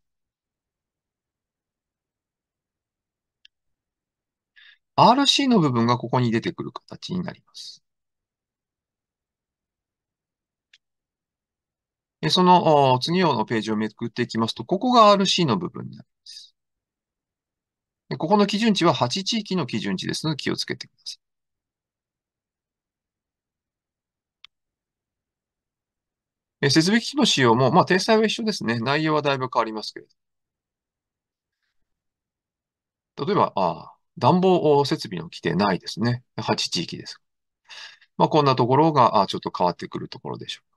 RC の部分がここに出てくる形になります。その次のページをめくっていきますと、ここが RC の部分になります。ここの基準値は8地域の基準値ですので気をつけてください。設備機器の使用も、まあ、体裁は一緒ですね。内容はだいぶ変わりますけれど。例えば、あ暖房設備の規定ないですね。8地域です。まあ、こんなところがちょっと変わってくるところでしょう。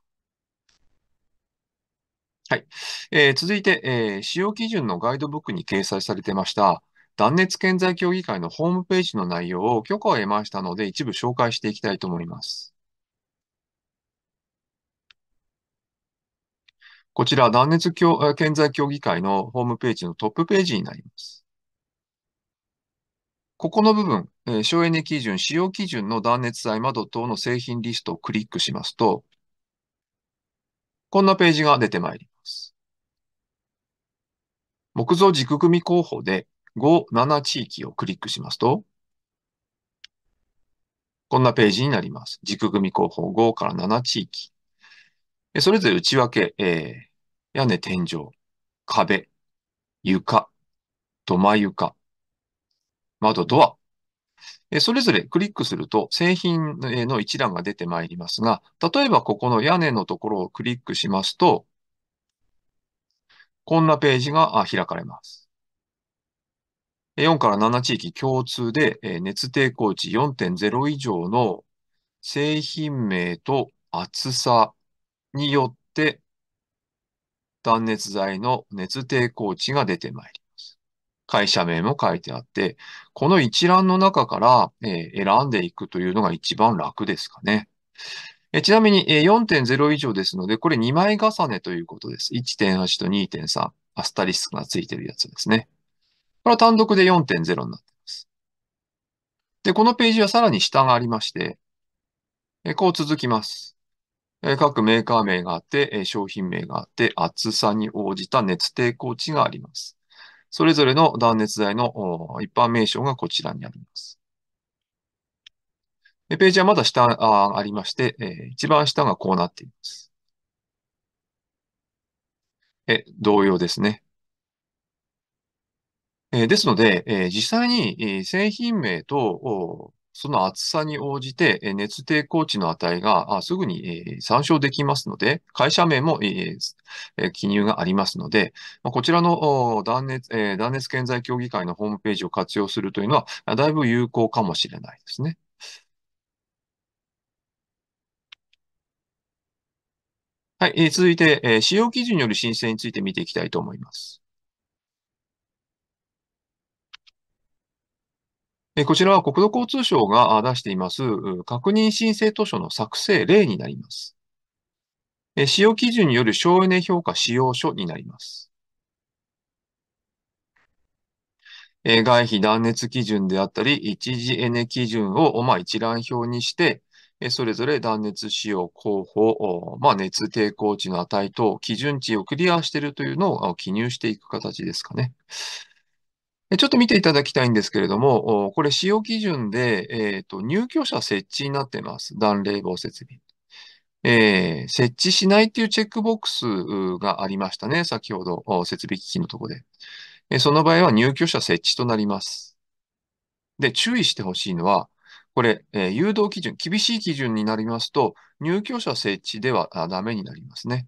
はい。えー、続いて、えー、使用基準のガイドブックに掲載されてました、断熱建材協議会のホームページの内容を許可を得ましたので、一部紹介していきたいと思います。こちら、断熱建材協議会のホームページのトップページになります。ここの部分、えー、省エネ基準、使用基準の断熱材窓等の製品リストをクリックしますと、こんなページが出てまいります。木造軸組候補で5、7地域をクリックしますと、こんなページになります。軸組候補5から7地域。それぞれ内訳、えー、屋根、天井、壁、床、土間床、窓、ドア。それぞれクリックすると製品の一覧が出てまいりますが、例えばここの屋根のところをクリックしますと、こんなページが開かれます。4から7地域共通で熱抵抗値4.0以上の製品名と厚さによって断熱材の熱抵抗値が出てまいります。会社名も書いてあって、この一覧の中から選んでいくというのが一番楽ですかね。えちなみに4.0以上ですので、これ2枚重ねということです。1.8と2.3。アスタリスクがついてるやつですね。これは単独で4.0になっています。で、このページはさらに下がありまして、えこう続きます。え各メーカー名があって、え商品名があって、厚さに応じた熱抵抗値があります。それぞれの断熱材の一般名称がこちらにあります。でページはまだ下あありまして、えー、一番下がこうなっています。え同様ですね。えですので、え実際に製品名とその厚さに応じて熱抵抗値の値がすぐに参照できますので、会社名も記入がありますので、こちらの断熱断熱建材協議会のホームページを活用するというのは、だいぶ有効かもしれないですね。はい、えー、続いて、えー、使用基準による申請について見ていきたいと思います。えこちらは国土交通省が出しています確認申請図書の作成例になります。え使用基準による省エネ評価使用書になります。え外費断熱基準であったり、一時エネ基準を、まあ、一覧表にして、それぞれ断熱使用、候補、まあ、熱抵抗値の値等、基準値をクリアしているというのを記入していく形ですかね。ちょっと見ていただきたいんですけれども、これ使用基準で、えーと、入居者設置になっています。暖冷房設備。えー、設置しないというチェックボックスがありましたね。先ほど設備機器のところで、えその場合は入居者設置となります。で、注意してほしいのは、これ、えー、誘導基準、厳しい基準になりますと、入居者設置ではダメになりますね。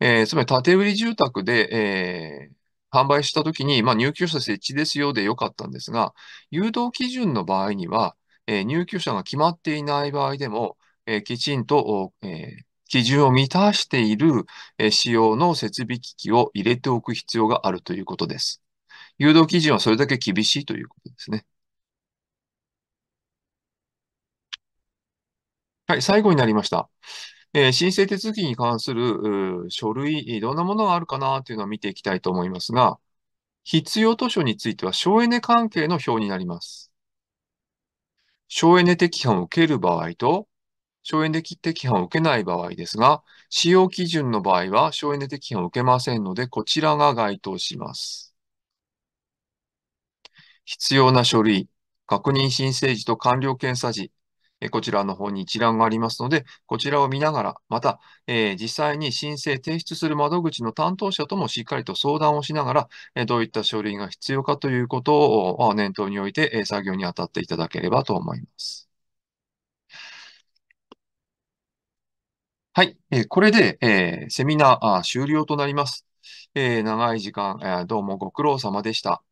えー、つまり、建売り住宅で、えー、販売したときに、まあ、入居者設置ですよでよかったんですが、誘導基準の場合には、えー、入居者が決まっていない場合でも、えー、きちんと、えー、基準を満たしている、えー、仕様の設備機器を入れておく必要があるということです。誘導基準はそれだけ厳しいということですね。はい、最後になりました。えー、申請手続きに関する書類、どんなものがあるかなというのを見ていきたいと思いますが、必要図書については省エネ関係の表になります。省エネ適反を受ける場合と、省エネ適反を受けない場合ですが、使用基準の場合は省エネ適反を受けませんので、こちらが該当します。必要な書類、確認申請時と完了検査時、えこちらの方に一覧がありますので、こちらを見ながら、また、え実際に申請提出する窓口の担当者ともしっかりと相談をしながら、えどういった書類が必要かということを念頭において、え作業に当たっていただければと思います。はい、えこれで、えセミナー終了となります。え長い時間、えどうもご苦労様でした。